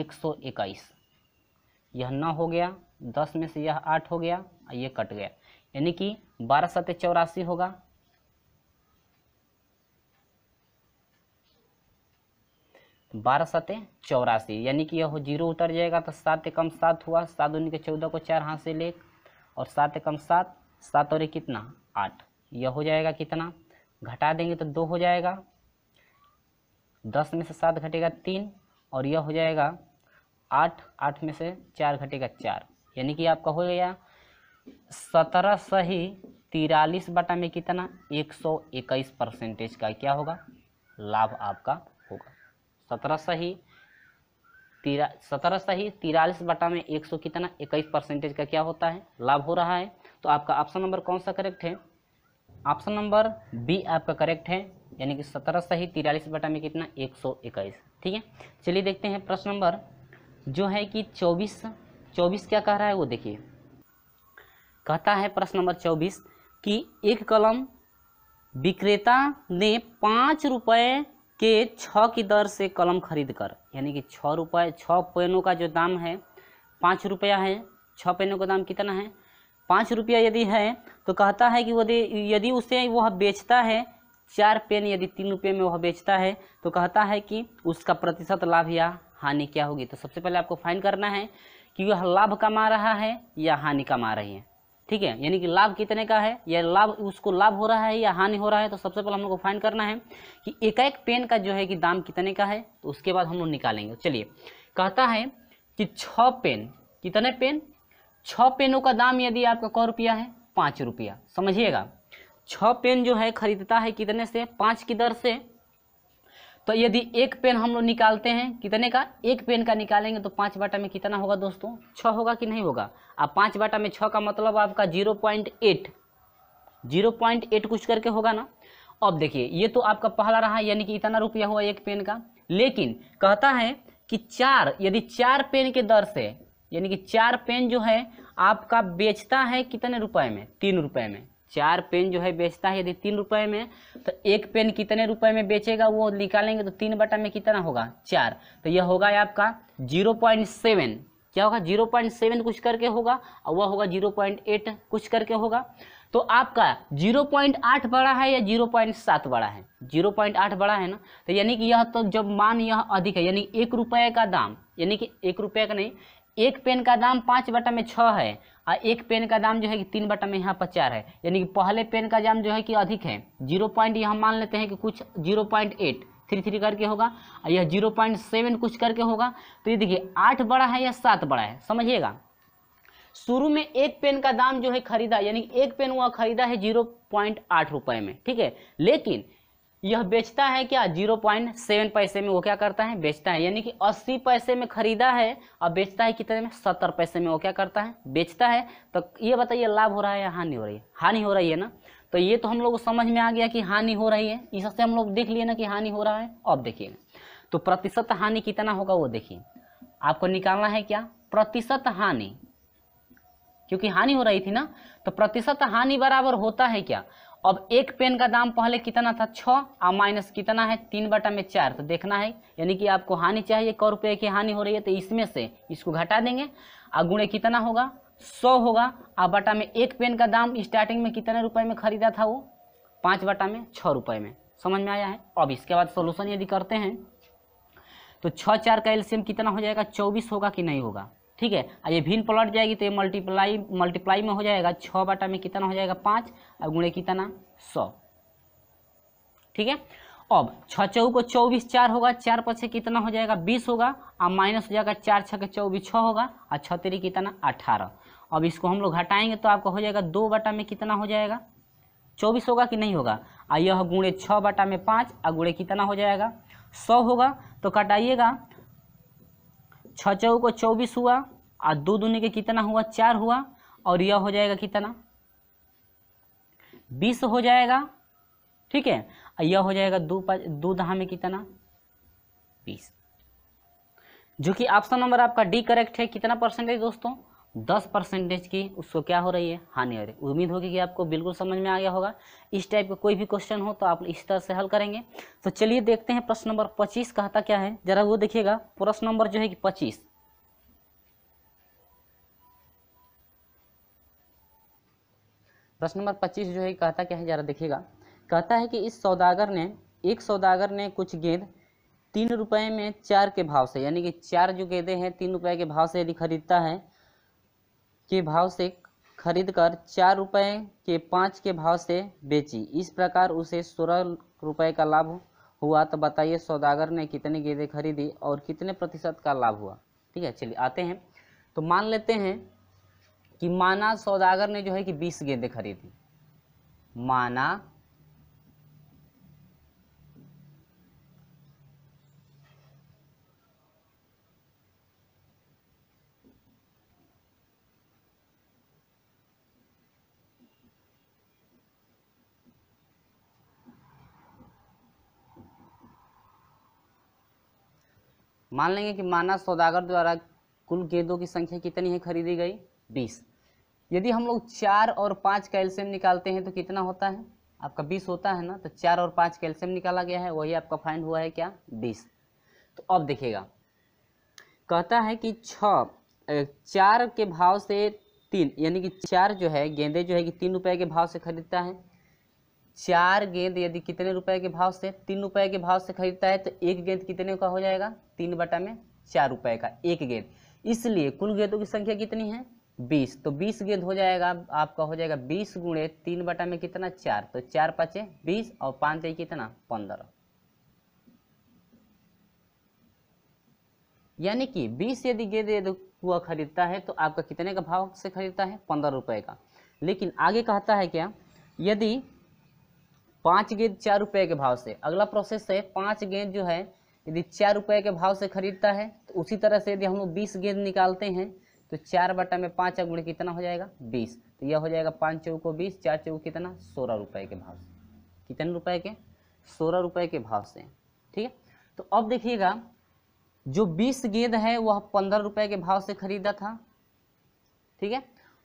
एक सौ इक्कीस यह नौ हो गया दस में से यह आठ हो गया और ये कट गया यानी कि बारह सत्य चौरासी होगा बारह सते चौरासी यानी कि यह जीरो उतर जाएगा तो सात कम सात हुआ सात दूनी के चौदह को चार हाथ से ले और सात कम सात सात और एक कितना आठ यह हो जाएगा कितना घटा देंगे तो दो हो जाएगा दस में से सात घटेगा तीन और यह हो जाएगा आठ आठ में से चार घटेगा चार यानी कि आपका हो गया सत्रह सही तिरालीस बटा में कितना एक सौ इक्कीस परसेंटेज का क्या होगा लाभ आपका होगा सत्रह सही तिरा सत्रह सही तिरालीस बटा में एक सौ कितना इक्कीस परसेंटेज का क्या होता है लाभ हो रहा है तो आपका ऑप्शन नंबर कौन सा करेक्ट है ऑप्शन नंबर बी आपका करेक्ट है यानी कि सत्रह सही तिरालीस बटा में कितना एक सौ इक्कीस ठीक है चलिए देखते हैं प्रश्न नंबर जो है कि चौबीस चौबीस क्या कह रहा है वो देखिए कहता है प्रश्न नंबर चौबीस कि एक कलम विक्रेता ने पाँच रुपये के छ की दर से कलम खरीद कर यानी कि छः रुपये छः पेनों का जो दाम है पाँच रुपया है छः पेनों का दाम कितना है पाँच रुपया यदि है तो कहता है कि यदि यदि उसे वह बेचता है चार पेन यदि तीन रुपये में वह बेचता है तो कहता है कि उसका प्रतिशत लाभ या हानि क्या होगी तो सबसे पहले आपको फाइन करना है कि वह लाभ कमा रहा है या हानि कमा रही है ठीक है यानी कि लाभ कितने का है या लाभ उसको लाभ हो रहा है या हानि हो रहा है तो सबसे पहले हम लोग को फाइन करना है कि एक एक पेन का जो है कि दाम कितने का है तो उसके बाद हम लोग निकालेंगे चलिए कहता है कि छः पेन कितने पेन छः पेनों का दाम यदि आपका कौ रुपया है पाँच रुपया समझिएगा छ पेन जो है खरीदता है कितने से पाँच की दर से तो यदि एक पेन हम लोग निकालते हैं कितने का एक पेन का निकालेंगे तो पाँच बाटा में कितना होगा दोस्तों छः होगा कि नहीं होगा आप पाँच बाटा में छः का मतलब आपका zero point eight zero point eight कुछ करके होगा ना अब देखिए ये तो आपका पहला रहा यानी कि इतना रुपया हुआ एक पेन का लेकिन कहता है कि चार यदि चार पेन के दर से यानी कि चार पेन जो है आपका बेचता है कितने रुपये में तीन रुपये में चार पेन जो है बेचता है यदि तीन रुपये में तो एक पेन कितने रुपए में बेचेगा वो निकालेंगे तो तीन बटा में कितना होगा चार तो यह होगा आपका जीरो पॉइंट सेवन क्या होगा जीरो पॉइंट सेवन कुछ करके होगा और वह होगा जीरो पॉइंट एट कुछ करके होगा तो आपका जीरो पॉइंट आठ बड़ा है या जीरो पॉइंट सात बड़ा है जीरो पॉइंट आठ बड़ा है ना तो यानी कि यह तो जब मान यह अधिक है यानी एक रुपये का दाम यानी कि एक रुपये का नहीं एक पेन का दाम पाँच बटा में छः है और एक पेन का दाम जो है कि तीन बटा में यहाँ पर चार है यानी कि पहले पेन का दाम जो है कि अधिक है जीरो पॉइंट यहाँ मान लेते हैं कि कुछ zero point eight three three करके होगा और यह जीरो पॉइंट सेवन कुछ करके होगा तो ये देखिए आठ बड़ा है या सात बड़ा है समझिएगा शुरू में एक पेन का दाम जो है खरीदा यानी एक पेन हुआ खरीदा है जीरो पॉइंट आठ रुपए में ठीक है लेकिन यह बेचता है क्या जीरो पॉइंट सेवन पैसे में वो क्या करता है बेचता है यानी कि अस्सी पैसे में खरीदा है और बेचता है कितने में सत्तर पैसे में वो क्या करता है बेचता है तो ये बताइए लाभ हो रहा है या हानि हो रही है हानि हो रही है ना तो ये तो हम लोग को समझ में आ गया कि हानि हो रही है इससे हम लोग देख लिए ना कि हानि हो रहा है अब देखिए तो प्रतिशत हानि कितना होगा वो देखिए आपको निकालना है क्या प्रतिशत हानि क्योंकि हानि हो रही थी ना तो प्रतिशत हानि बराबर होता है क्या अब एक पेन का दाम पहले कितना था छः और माइनस कितना है तीन बटा में चार तो देखना है यानी कि आपको हानि चाहिए कौ रुपये की हानि हो रही है तो इसमें से इसको घटा देंगे और गुणे कितना होगा सौ होगा और बटा में एक पेन का दाम स्टार्टिंग में कितने रुपए में खरीदा था वो पाँच बटा में छः रुपये में समझ में आया है अब इसके बाद सोल्यूशन यदि करते हैं तो छः चार का एल्सियम कितना हो जाएगा चौबीस होगा कि नहीं होगा ठीक है और ये भिन्न पलट जाएगी तो ये मल्टीप्लाई मल्टीप्लाई में हो जाएगा छः बाटा में कितना हो जाएगा पाँच और गुणे कितना सौ ठीक है अब छः चौ को चौबीस चार होगा चार पछे कितना हो जाएगा बीस होगा और माइनस हो जाएगा चार छः के चौबीस छः होगा और छः तेरी कितना अठारह अब इसको हम लोग हटाएंगे तो आपका हो जाएगा दो बटा में कितना हो जाएगा चौबीस होगा कि नहीं होगा और यह गुणे छः बटा में पाँच और गुणे कितना हो जाएगा सौ होगा तो कटाइएगा छ चौ को चौबीस हुआ और दो दूनी के कितना हुआ चार हुआ और यह हो जाएगा कितना बीस हो जाएगा ठीक है और यह हो जाएगा दो दो दहा में कितना बीस जो कि ऑप्शन नंबर आपका डी करेक्ट है कितना परसेंटेज दोस्तों दस परसेंटेज की उसको क्या हो रही है हानि हो रही है उम्मीद होगी कि आपको बिल्कुल समझ में आ गया होगा इस टाइप का कोई भी क्वेश्चन हो तो आप इस तरह से हल करेंगे तो चलिए देखते हैं प्रश्न नंबर पच्चीस कहता क्या है जरा वो देखिएगा प्रश्न नंबर जो है कि पच्चीस प्रश्न नंबर पच्चीस जो है कहता क्या है जरा देखिएगा कहता है कि इस सौदागर ने एक सौदागर ने कुछ गेंद तीन रुपए में चार के भाव से यानी कि चार जो गेंदे हैं तीन रुपए के भाव से यदि खरीदता है के भाव से खरीद कर चार रुपये के पाँच के भाव से बेची इस प्रकार उसे सोलह रुपये का लाभ हुआ तो बताइए सौदागर ने कितने गेंदे खरीदी और कितने प्रतिशत का लाभ हुआ ठीक है चलिए आते हैं तो मान लेते हैं कि माना सौदागर ने जो है कि बीस गेंदे खरीदी माना मान लेंगे कि माना सौदागर द्वारा कुल गेंदों की संख्या कितनी है खरीदी गई बीस यदि हम लोग चार और पाँच कैल्शियम निकालते हैं तो कितना होता है आपका बीस होता है ना तो चार और पाँच कैल्शियम निकाला गया है वही आपका फाइंड हुआ है क्या बीस तो अब देखिएगा कहता है कि छ चार के भाव से तीन यानी कि चार जो है गेंदे जो है कि तीन रुपए के भाव से खरीदता है चार गेंद यदि कितने रुपए के भाव से तीन रुपए के भाव से खरीदता है तो एक गेंद कितने का हो जाएगा तीन बटा में चार रुपए का एक गेंद इसलिए कुल गेंदों की संख्या कितनी है बीस तो बीस गेंद हो जाएगा आपका हो जाएगा बीस गुणे तीन बटा में कितना चार तो चार पचे बीस और पाँच कितना पंद्रह यानी कि बीस यदि गेंद यदि वह खरीदता है तो आपका कितने का भाव से खरीदता है पंद्रह रुपए का लेकिन आगे कहता है क्या यदि पाँच गेंद चार रुपये के भाव से अगला प्रोसेस है पाँच गेंद जो है यदि चार रुपये के भाव से खरीदता है तो उसी तरह से यदि हम लोग बीस गेंद निकालते हैं तो चार बटा में पाँच अगुण कितना हो जाएगा बीस तो यह हो जाएगा पाँच चौको बीस चार चौको कितना सोलह रुपये के भाव से कितने रुपए के सोलह रुपये के भाव से ठीक है तो अब देखिएगा जो बीस गेंद है वह पंद्रह रुपये के भाव से खरीदा था ठीक है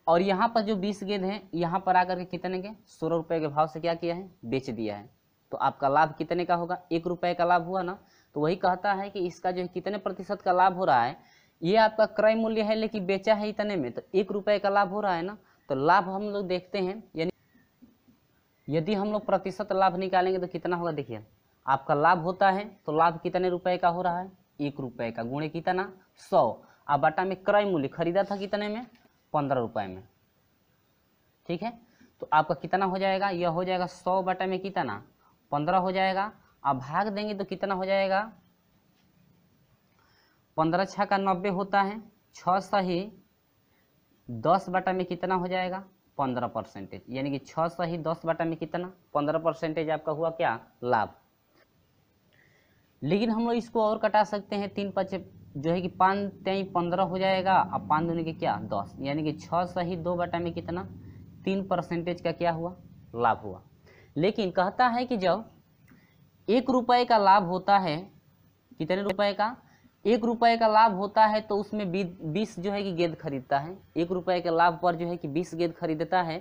और यहाँ पर जो बीस गेंद है यहाँ पर आकर के कितने के सोलह रुपये के भाव से क्या किया है बेच दिया है तो आपका लाभ कितने का होगा एक रुपये का लाभ हुआ ना तो वही कहता है कि इसका जो है कितने प्रतिशत का लाभ हो रहा है ये आपका क्रय मूल्य है लेकिन बेचा है इतने में तो एक रुपये का लाभ हो रहा है ना तो लाभ हम लोग देखते हैं यानी यदि हम लोग प्रतिशत लाभ निकालेंगे तो कितना होगा देखिए आपका लाभ होता है तो लाभ कितने रुपए का हो रहा है एक रुपए का गुणे कितना सौ अब बटा में क्रय मूल्य खरीदा था कितने में पंद्रह रुपये में ठीक है तो आपका कितना हो जाएगा यह हो जाएगा सौ बटा में कितना पंद्रह हो जाएगा आप भाग देंगे तो कितना हो जाएगा पंद्रह छः का नब्बे होता है छः सही दस बटा में कितना हो जाएगा पंद्रह परसेंटेज यानी कि छः सही दस बटा में कितना पंद्रह परसेंटेज आपका हुआ क्या लाभ लेकिन हम लोग इसको और कटा सकते हैं तीन पचे जो है कि पाँच तेई पंद्रह हो जाएगा और पाँच दोनों के क्या दस यानी कि छः सही दो बटा में कितना तीन परसेंटेज का क्या हुआ लाभ हुआ लेकिन कहता है कि जब एक रुपये का लाभ होता है कितने रुपए का एक रुपए का लाभ होता है तो उसमें बीस जो है कि गेंद खरीदता है एक रुपए के लाभ पर जो है कि बीस गेंद खरीदता है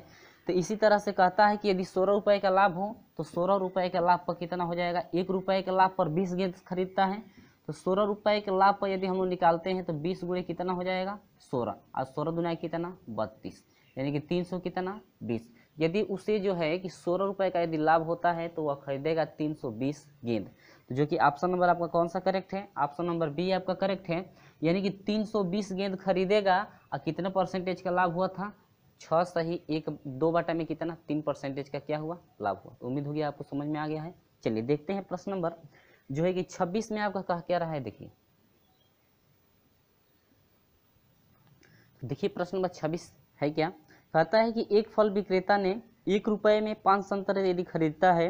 तो इसी तरह से कहता है कि यदि सोलह रुपये का लाभ हो तो सोलह रुपये के लाभ पर कितना हो जाएगा एक रुपये के लाभ पर बीस गेंद खरीदता है तो सोलह रुपये के लाभ पर यदि हम लोग निकालते हैं तो बीस गुणे कितना हो जाएगा सोलह और सोलह दुना कितना बत्तीस यानी कि तीन सौ कितना बीस यदि उसे जो है कि सोलह रुपये का यदि लाभ होता है तो वह खरीदेगा तीन सौ बीस गेंद तो जो कि ऑप्शन नंबर आपका कौन सा करेक्ट है ऑप्शन नंबर बी आपका करेक्ट है यानी कि तीन सौ बीस गेंद खरीदेगा और कितना परसेंटेज का लाभ हुआ था छः सही एक दो बाटा में कितना तीन परसेंटेज का क्या हुआ लाभ हुआ तो उम्मीद होगी आपको समझ में आ गया है चलिए देखते हैं प्रश्न नंबर जो है कि छब्बीस में आपका कहा क्या रहा है देखिए देखिए प्रश्न नंबर छब्बीस है क्या कहता है कि एक फल विक्रेता ने एक रुपये में पाँच संतरे यदि खरीदता है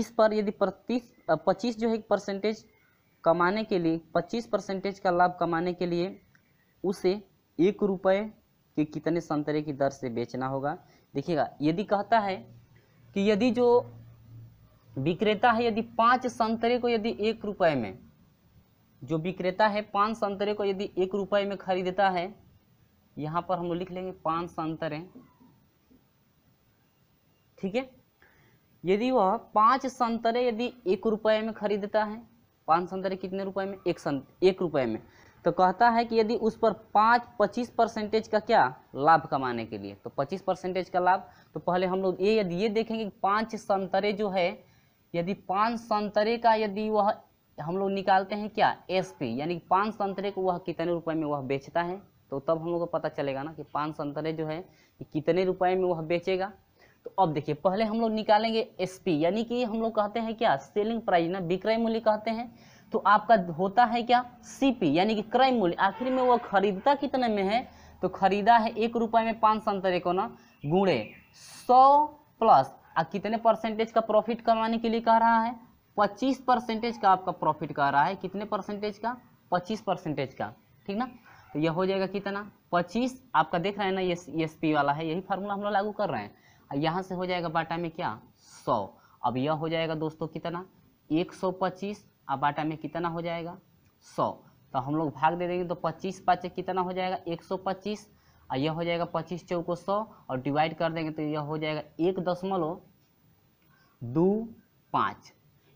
इस पर यदि पच्चीस पच्चीस जो है परसेंटेज कमाने के लिए पच्चीस परसेंटेज का लाभ कमाने के लिए उसे एक रुपये के कितने संतरे की दर से बेचना होगा देखिएगा यदि कहता है कि यदि जो विक्रेता है यदि पांच संतरे को यदि एक रुपए में जो विक्रेता है पांच संतरे को यदि एक रुपए में खरीदता है यहां पर हम लोग लिख लेंगे पांच संतरे ठीक है यदि वह पांच संतरे यदि एक रुपए में खरीदता है पांच संतरे कितने रुपए में एक संत एक रुपए में तो कहता है कि यदि उस पर पाँच पच्चीस परसेंटेज का क्या लाभ कमाने के लिए तो पच्चीस परसेंटेज का लाभ तो पहले हम लोग ये यदि ये देखेंगे पाँच संतरे जो है यदि पान संतरे का यदि वह हम लोग निकालते हैं क्या एस पी यानी कि पान संतरे को वह कितने रुपए में वह बेचता है तो तब हम लोग को पता चलेगा ना कि पान संतरे जो है कितने रुपए में वह बेचेगा तो अब देखिए पहले हम लोग निकालेंगे एस पी यानी कि हम लोग कहते हैं क्या सेलिंग प्राइस ना विक्रय मूल्य कहते हैं तो आपका होता है क्या पी यानी कि क्रय मूल्य आखिर में वह खरीदता कितने में है तो खरीदा है एक रुपए में पान संतरे को ना गुणे सौ प्लस कितने परसेंटेज का प्रॉफिट कमाने के लिए कह रहा है पच्चीस परसेंटेज का आपका प्रॉफिट कह रहा है कितने परसेंटेज का पच्चीस परसेंटेज का ठीक ना तो यह हो जाएगा कितना पच्चीस आपका देख रहे हैं ना ये एस e पी वाला है यही फार्मूला हम लोग लागू कर रहे हैं यहाँ से हो जाएगा बाटा में क्या सौ अब यह हो जाएगा दोस्तों कितना एक सौ पच्चीस अब बाटा में कितना हो जाएगा सौ तो हम लोग भाग दे देंगे तो पच्चीस पाँच कितना हो जाएगा एक सौ पच्चीस और यह हो जाएगा पच्चीस चौको सौ और डिवाइड कर देंगे तो यह हो जाएगा एक दशमलव दो पाँच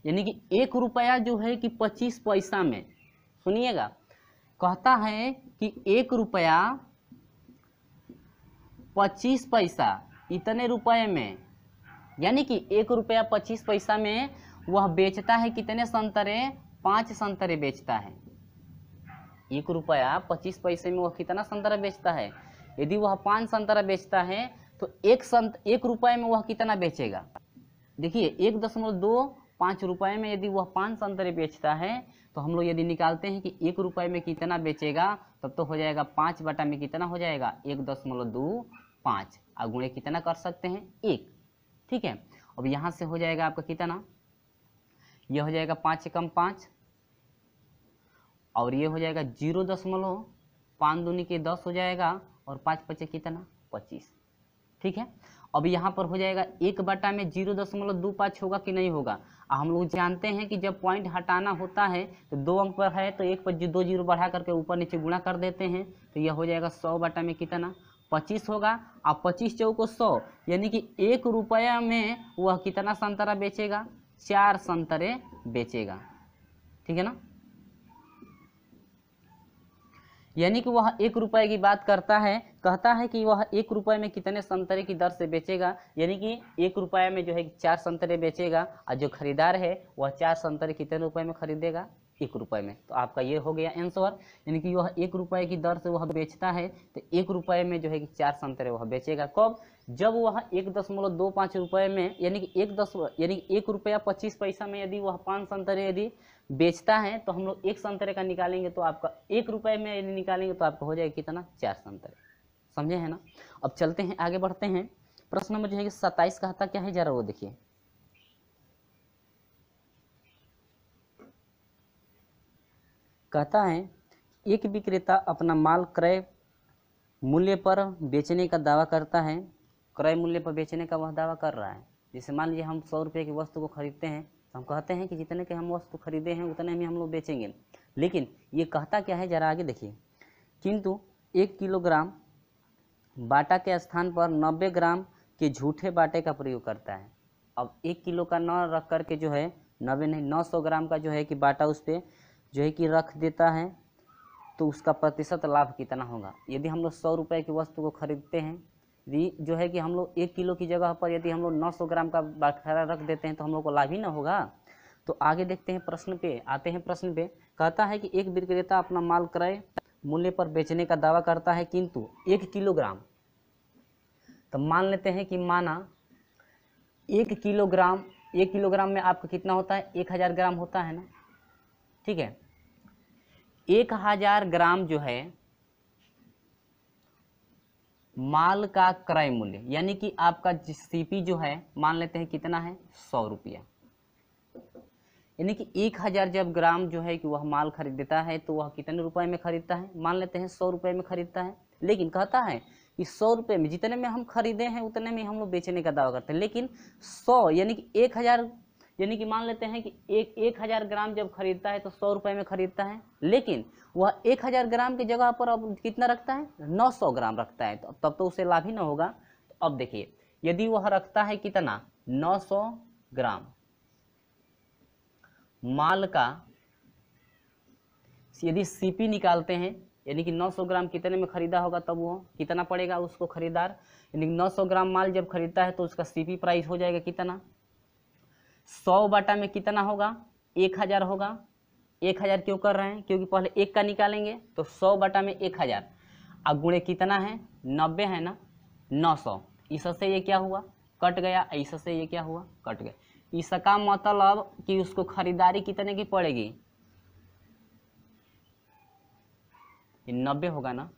यानी कि एक रुपया जो है कि पच्चीस पैसा में सुनिएगा कहता है कि एक रुपया पच्चीस पैसा इतने रुपये में यानी कि एक रुपया पच्चीस पैसा में वह बेचता है कितने संतरे पाँच संतरे बेचता है एक रुपया पच्चीस पैसे में वह कितना संतरा बेचता है यदि वह पाँच संतरा बेचता है तो एक संत एक रुपये में वह कितना बेचेगा देखिए एक दशमलव दो पाँच रुपये में यदि वह पाँच सौ अंतरे बेचता है तो हम लोग यदि निकालते हैं कि एक रुपये में कितना बेचेगा तब तो हो जाएगा पाँच बटा में कितना हो जाएगा एक दशमलव दो पाँच और गुणे कितना कर सकते हैं एक ठीक है अब यहाँ से हो जाएगा आपका कितना यह हो जाएगा पाँच एकम पाँच और ये हो जाएगा जीरो दशमलव पाँच दूनी के दस हो जाएगा और पाँच पचे कितना पच्चीस ठीक है अब यहाँ पर हो जाएगा एक बटा में जीरो दशमलव दो पाँच होगा कि नहीं होगा हम लोग जानते हैं कि जब पॉइंट हटाना होता है तो दो अंक पर है तो एक पर दो जीरो बढ़ा करके ऊपर नीचे गुणा कर देते हैं तो यह हो जाएगा सौ बटा में कितना पच्चीस होगा और पच्चीस चौको सौ यानी कि एक रुपया में वह कितना संतरा बेचेगा चार संतरे बेचेगा ठीक है ना यानी कि वह एक रुपए की बात करता है कहता है कि वह एक रुपए में कितने संतरे की दर से बेचेगा यानी कि एक रुपए में जो है चार संतरे बेचेगा और जो खरीदार है वह चार संतरे कितने रुपए में खरीदेगा एक रुपए में तो आपका ये हो गया आंसर यानी कि वह एक रुपए की दर से वह बेचता है तो एक रुपए में जो है कि चार संतरे वह बेचेगा कब जब वह एक दशमलव दो पाँच रुपये में यानी कि एक दस यानी एक रुपया पच्चीस पैसा में यदि वह पाँच संतरे यदि बेचता है तो हम लोग एक संतरे का निकालेंगे तो आपका एक रुपये में यदि निकालेंगे तो आपका हो जाएगा कितना चार संतरे समझे है ना अब चलते हैं आगे बढ़ते हैं प्रश्न नंबर जो है कि सत्ताईस का हता क्या है जरा वो देखिए कहता है एक विक्रेता अपना माल क्रय मूल्य पर बेचने का दावा करता है क्रय मूल्य पर बेचने का वह दावा कर रहा है जैसे मान लीजिए हम सौ रुपये की वस्तु को खरीदते हैं तो हम कहते हैं कि जितने के हम वस्तु खरीदे हैं उतने में हम लोग बेचेंगे लेकिन ये कहता क्या है जरा आगे देखिए किंतु एक किलोग्राम बाटा के स्थान पर नब्बे ग्राम के झूठे बाटे का प्रयोग करता है अब एक किलो का न रख करके जो है नब्बे नहीं नौ सौ ग्राम का जो है कि बाटा उस पर जो है कि रख देता है तो उसका प्रतिशत लाभ कितना होगा यदि हम लोग सौ रुपये की वस्तु को खरीदते हैं जो है कि हम लोग एक किलो की जगह पर यदि हम लोग नौ सौ ग्राम का बाखरा रख देते हैं तो हम लोग को लाभ ही ना होगा तो आगे देखते हैं प्रश्न पे आते हैं प्रश्न पे कहता है कि एक विक्रेता अपना माल क्रय मूल्य पर बेचने का दावा करता है किंतु एक किलोग्राम तो मान लेते हैं कि माना एक किलोग्राम एक किलोग्राम में आपका कितना होता है एक हज़ार ग्राम होता है ना ठीक है एक हज़ार ग्राम जो है माल का क्रय मूल्य यानी कि आपका सीपी जो है मान लेते हैं कितना है सौ रुपया यानी कि एक हज़ार जब ग्राम जो है कि वह माल खरीदता है तो वह कितने रुपए में खरीदता है मान लेते हैं सौ रुपए में खरीदता है लेकिन कहता है कि सौ रुपये में जितने में हम खरीदे हैं उतने में हम लोग बेचने का दावा करते हैं लेकिन सौ यानी कि एक हज़ार यानी कि मान लेते हैं कि एक एक हज़ार ग्राम जब खरीदता है तो सौ रुपये में खरीदता है लेकिन वह एक हज़ार ग्राम की जगह पर अब कितना रखता है नौ सौ ग्राम रखता है तो तब तो उसे लाभ ही ना होगा तो अब देखिए यदि वह रखता है कितना नौ सौ ग्राम माल का यदि सीपी निकालते हैं यानी कि 900 ग्राम कितने में खरीदा होगा तब वो कितना पड़ेगा उसको खरीदार यानी कि 900 ग्राम माल जब खरीदता है तो उसका सीपी प्राइस हो जाएगा कितना सौ बाटा में कितना होगा एक हज़ार होगा एक हज़ार क्यों कर रहे हैं क्योंकि पहले एक का निकालेंगे तो सौ बटा में एक हज़ार अब गुणे कितना है नब्बे है ना नौ सौ इससे ये क्या हुआ कट गया इससे ये क्या हुआ कट गया इसका मतलब कि उसको खरीदारी कितने की पड़ेगी नब्बे होगा ना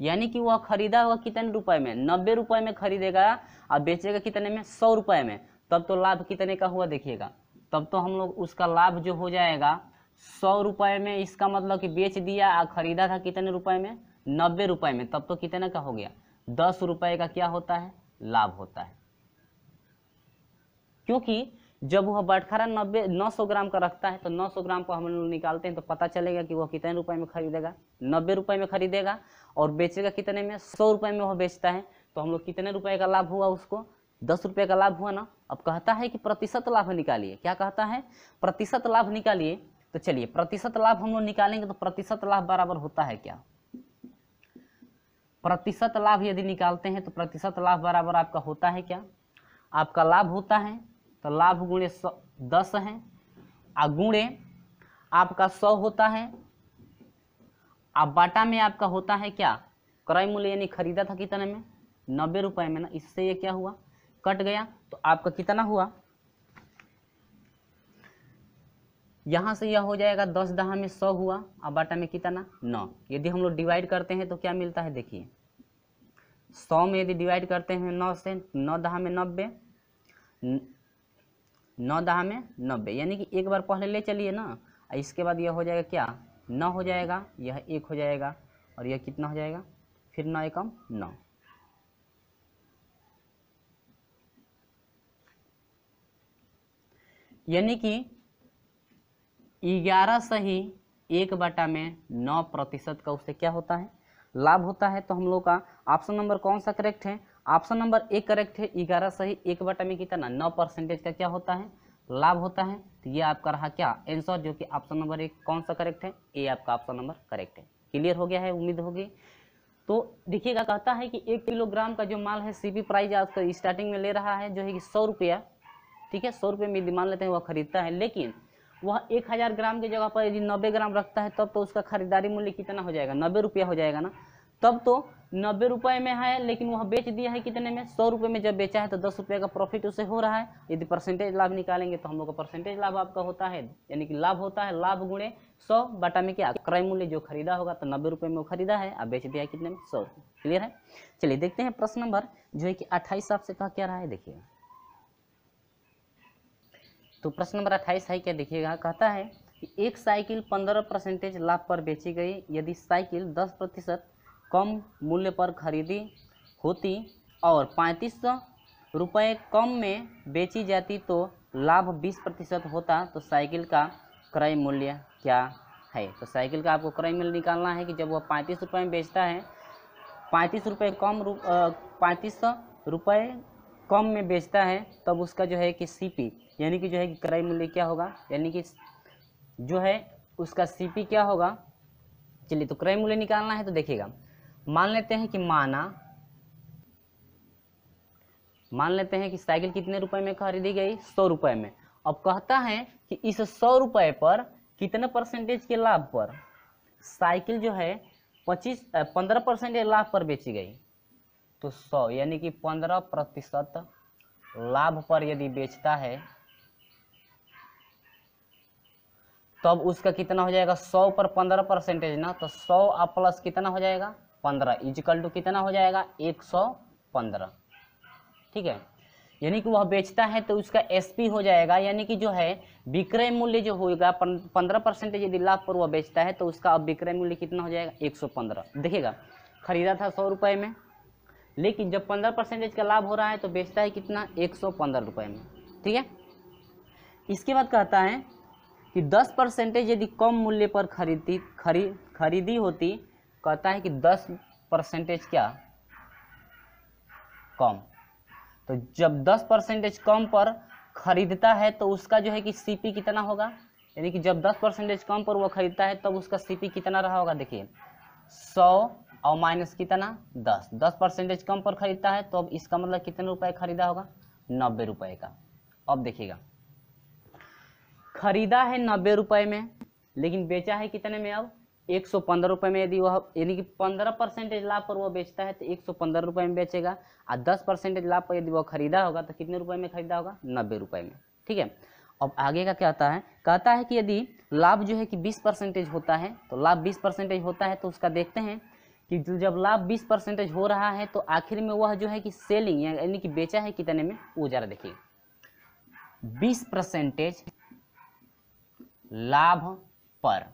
यानी कि वह खरीदा होगा कितने रुपए में नब्बे रुपए में खरीदेगा और बेचेगा कितने में सौ रुपए में तब तो लाभ कितने का हुआ देखिएगा तब तो हम लोग उसका लाभ जो हो जाएगा सौ रुपये में इसका मतलब कि बेच दिया और ख़रीदा था कितने रुपए में नब्बे रुपए में तब तो कितने का हो गया दस रुपये का क्या होता है लाभ होता है क्योंकि जब वह बटखरा नब्बे नौ सौ ग्राम का रखता है तो नौ सौ ग्राम को हम लोग निकालते हैं तो पता चलेगा कि वह कितने रुपए में खरीदेगा नब्बे रुपए में खरीदेगा और बेचेगा कितने में सौ रुपए में वह बेचता है तो हम लोग कितने रुपए का लाभ हुआ उसको दस रुपये का लाभ हुआ ना अब कहता है कि प्रतिशत लाभ निकालिए क्या कहता है प्रतिशत लाभ निकालिए तो चलिए प्रतिशत लाभ हम लोग निकालेंगे तो प्रतिशत लाभ बराबर होता है क्या प्रतिशत लाभ यदि निकालते हैं तो प्रतिशत लाभ बराबर आपका होता है क्या आपका लाभ होता है तो लाभ गुणे दस है और गुणे आपका सौ होता है आप बाटा में आपका होता है क्या क्रय मूल्य यानी खरीदा था कितने में नब्बे रुपए में ना इससे ये क्या हुआ कट गया तो आपका कितना हुआ यहाँ से यह हो जाएगा दस दहा में सौ हुआ और बाटा में कितना नौ यदि हम लोग डिवाइड करते हैं तो क्या मिलता है देखिए सौ में यदि डिवाइड करते हैं नौ से नौ दहा में नब्बे नौ दहा में नब्बे यानी कि एक बार पहले ले चलिए ना और इसके बाद यह हो जाएगा क्या नौ हो जाएगा यह एक हो जाएगा और यह कितना हो जाएगा फिर नौ एकम नौ यानी कि ग्यारह सही एक बटा में नौ प्रतिशत का उससे क्या होता है लाभ होता है तो हम लोग का ऑप्शन नंबर कौन सा करेक्ट है ऑप्शन नंबर एक करेक्ट है ग्यारह सही एक बटा में कितना नौ परसेंटेज का क्या होता है लाभ होता है तो ये आपका रहा क्या आंसर जो कि ऑप्शन नंबर एक कौन सा करेक्ट है ए आपका ऑप्शन नंबर करेक्ट है क्लियर हो गया है उम्मीद होगी तो देखिएगा कहता है कि एक किलोग्राम का जो माल है सीपी प्राइस आज स्टार्टिंग तो में ले रहा है जो है कि सौ रुपया ठीक है सौ रुपये में यदि मान लेते हैं वह खरीदता है लेकिन वह एक हज़ार ग्राम की जगह पर यदि नब्बे ग्राम रखता है तब तो उसका खरीदारी मूल्य कितना हो जाएगा नब्बे रुपया हो जाएगा ना तब तो नब्बे रुपये में है लेकिन वह बेच दिया है कितने में सौ रुपये में जब बेचा है तो दस रुपये का प्रॉफिट उसे हो रहा है यदि परसेंटेज लाभ निकालेंगे तो हम लोग का परसेंटेज लाभ आपका होता है यानी कि लाभ होता है लाभ गुणे सौ बटा में क्या क्रय मूल्य जो खरीदा होगा तो नब्बे रुपये में वो खरीदा है अब बेच दिया है कितने में सौ क्लियर है चलिए देखते हैं प्रश्न नंबर जो है कि अट्ठाईस आपसे कहा क्या रहा है देखिए तो प्रश्न नंबर अट्ठाईस है क्या देखिएगा कहता है कि एक साइकिल पंद्रह परसेंटेज लाभ पर बेची गई यदि साइकिल दस प्रतिशत कम मूल्य पर खरीदी होती और पैंतीस रुपये कम में बेची जाती तो लाभ बीस प्रतिशत होता तो साइकिल का क्रय मूल्य क्या है तो साइकिल का आपको क्रय मूल्य निकालना है कि जब वह पैंतीस रुपये में बेचता है पैंतीस रुपये कम पैंतीस रुपये कम में बेचता है तब उसका जो है कि सीपी यानी कि जो है कि क्रय मूल्य क्या होगा यानी कि जो है उसका सीपी क्या होगा चलिए तो क्रय मूल्य निकालना है तो देखिएगा मान लेते हैं कि माना मान लेते हैं कि साइकिल कितने रुपए में खरीदी गई सौ रुपए में अब कहता है कि इस सौ रुपए पर कितने परसेंटेज के लाभ पर साइकिल जो है पच्चीस पंद्रह परसेंट लाभ पर बेची गई तो सौ यानी कि पंद्रह प्रतिशत लाभ पर यदि बेचता है तब उसका कितना हो जाएगा सौ पर पंद्रह परसेंटेज ना तो सौ आ प्लस कितना हो जाएगा पंद्रह इजिकल टू कितना हो जाएगा एक सौ पंद्रह ठीक है यानी कि वह बेचता है तो उसका एसपी हो जाएगा यानी कि जो है विक्रय मूल्य जो होगा पंद्रह परसेंटेज यदि लाभ पर वह बेचता है तो उसका अब विक्रय मूल्य कितना हो जाएगा एक सौ पंद्रह देखिएगा खरीदा था सौ रुपये में लेकिन जब पंद्रह परसेंटेज का लाभ हो रहा है तो बेचता है कितना एक सौ पंद्रह रुपये में ठीक है इसके बाद कहता है कि दस परसेंटेज यदि कम मूल्य पर खरीदी खरी खरीदी होती कहता है कि दस परसेंटेज क्या कम तो जब दस परसेंटेज कम पर खरीदता है तो उसका जो है कि सीपी कितना होगा यानी कि जब दस परसेंटेज कम पर वह खरीदता है तब तो उसका सीपी कितना रहा होगा देखिए सौ और माइनस कितना दस दस परसेंटेज कम पर खरीदता है तो अब इसका मतलब कितने रुपए खरीदा होगा नब्बे रुपए का अब देखिएगा खरीदा है नब्बे रुपए में लेकिन बेचा है कितने में अब एक सौ पंद्रह में यदि वह यानी कि पंद्रह परसेंटेज लाभ पर वह बेचता है तो एक सौ पंद्रह रुपए में बेचेगा और दस परसेंटेज लाभ पर यदि वह खरीदा होगा तो कितने रुपए में खरीदा होगा नब्बे रुपए में ठीक है अब आगे का क्या आता है कहता है कि यदि लाभ जो है कि बीस परसेंटेज होता है तो लाभ बीस परसेंटेज होता है तो उसका देखते हैं कि जब लाभ बीस परसेंटेज हो रहा है तो आखिर में वह जो है कि सेलिंग यानी कि बेचा है कितने में वो ज़रा देखिए बीस परसेंटेज लाभ पर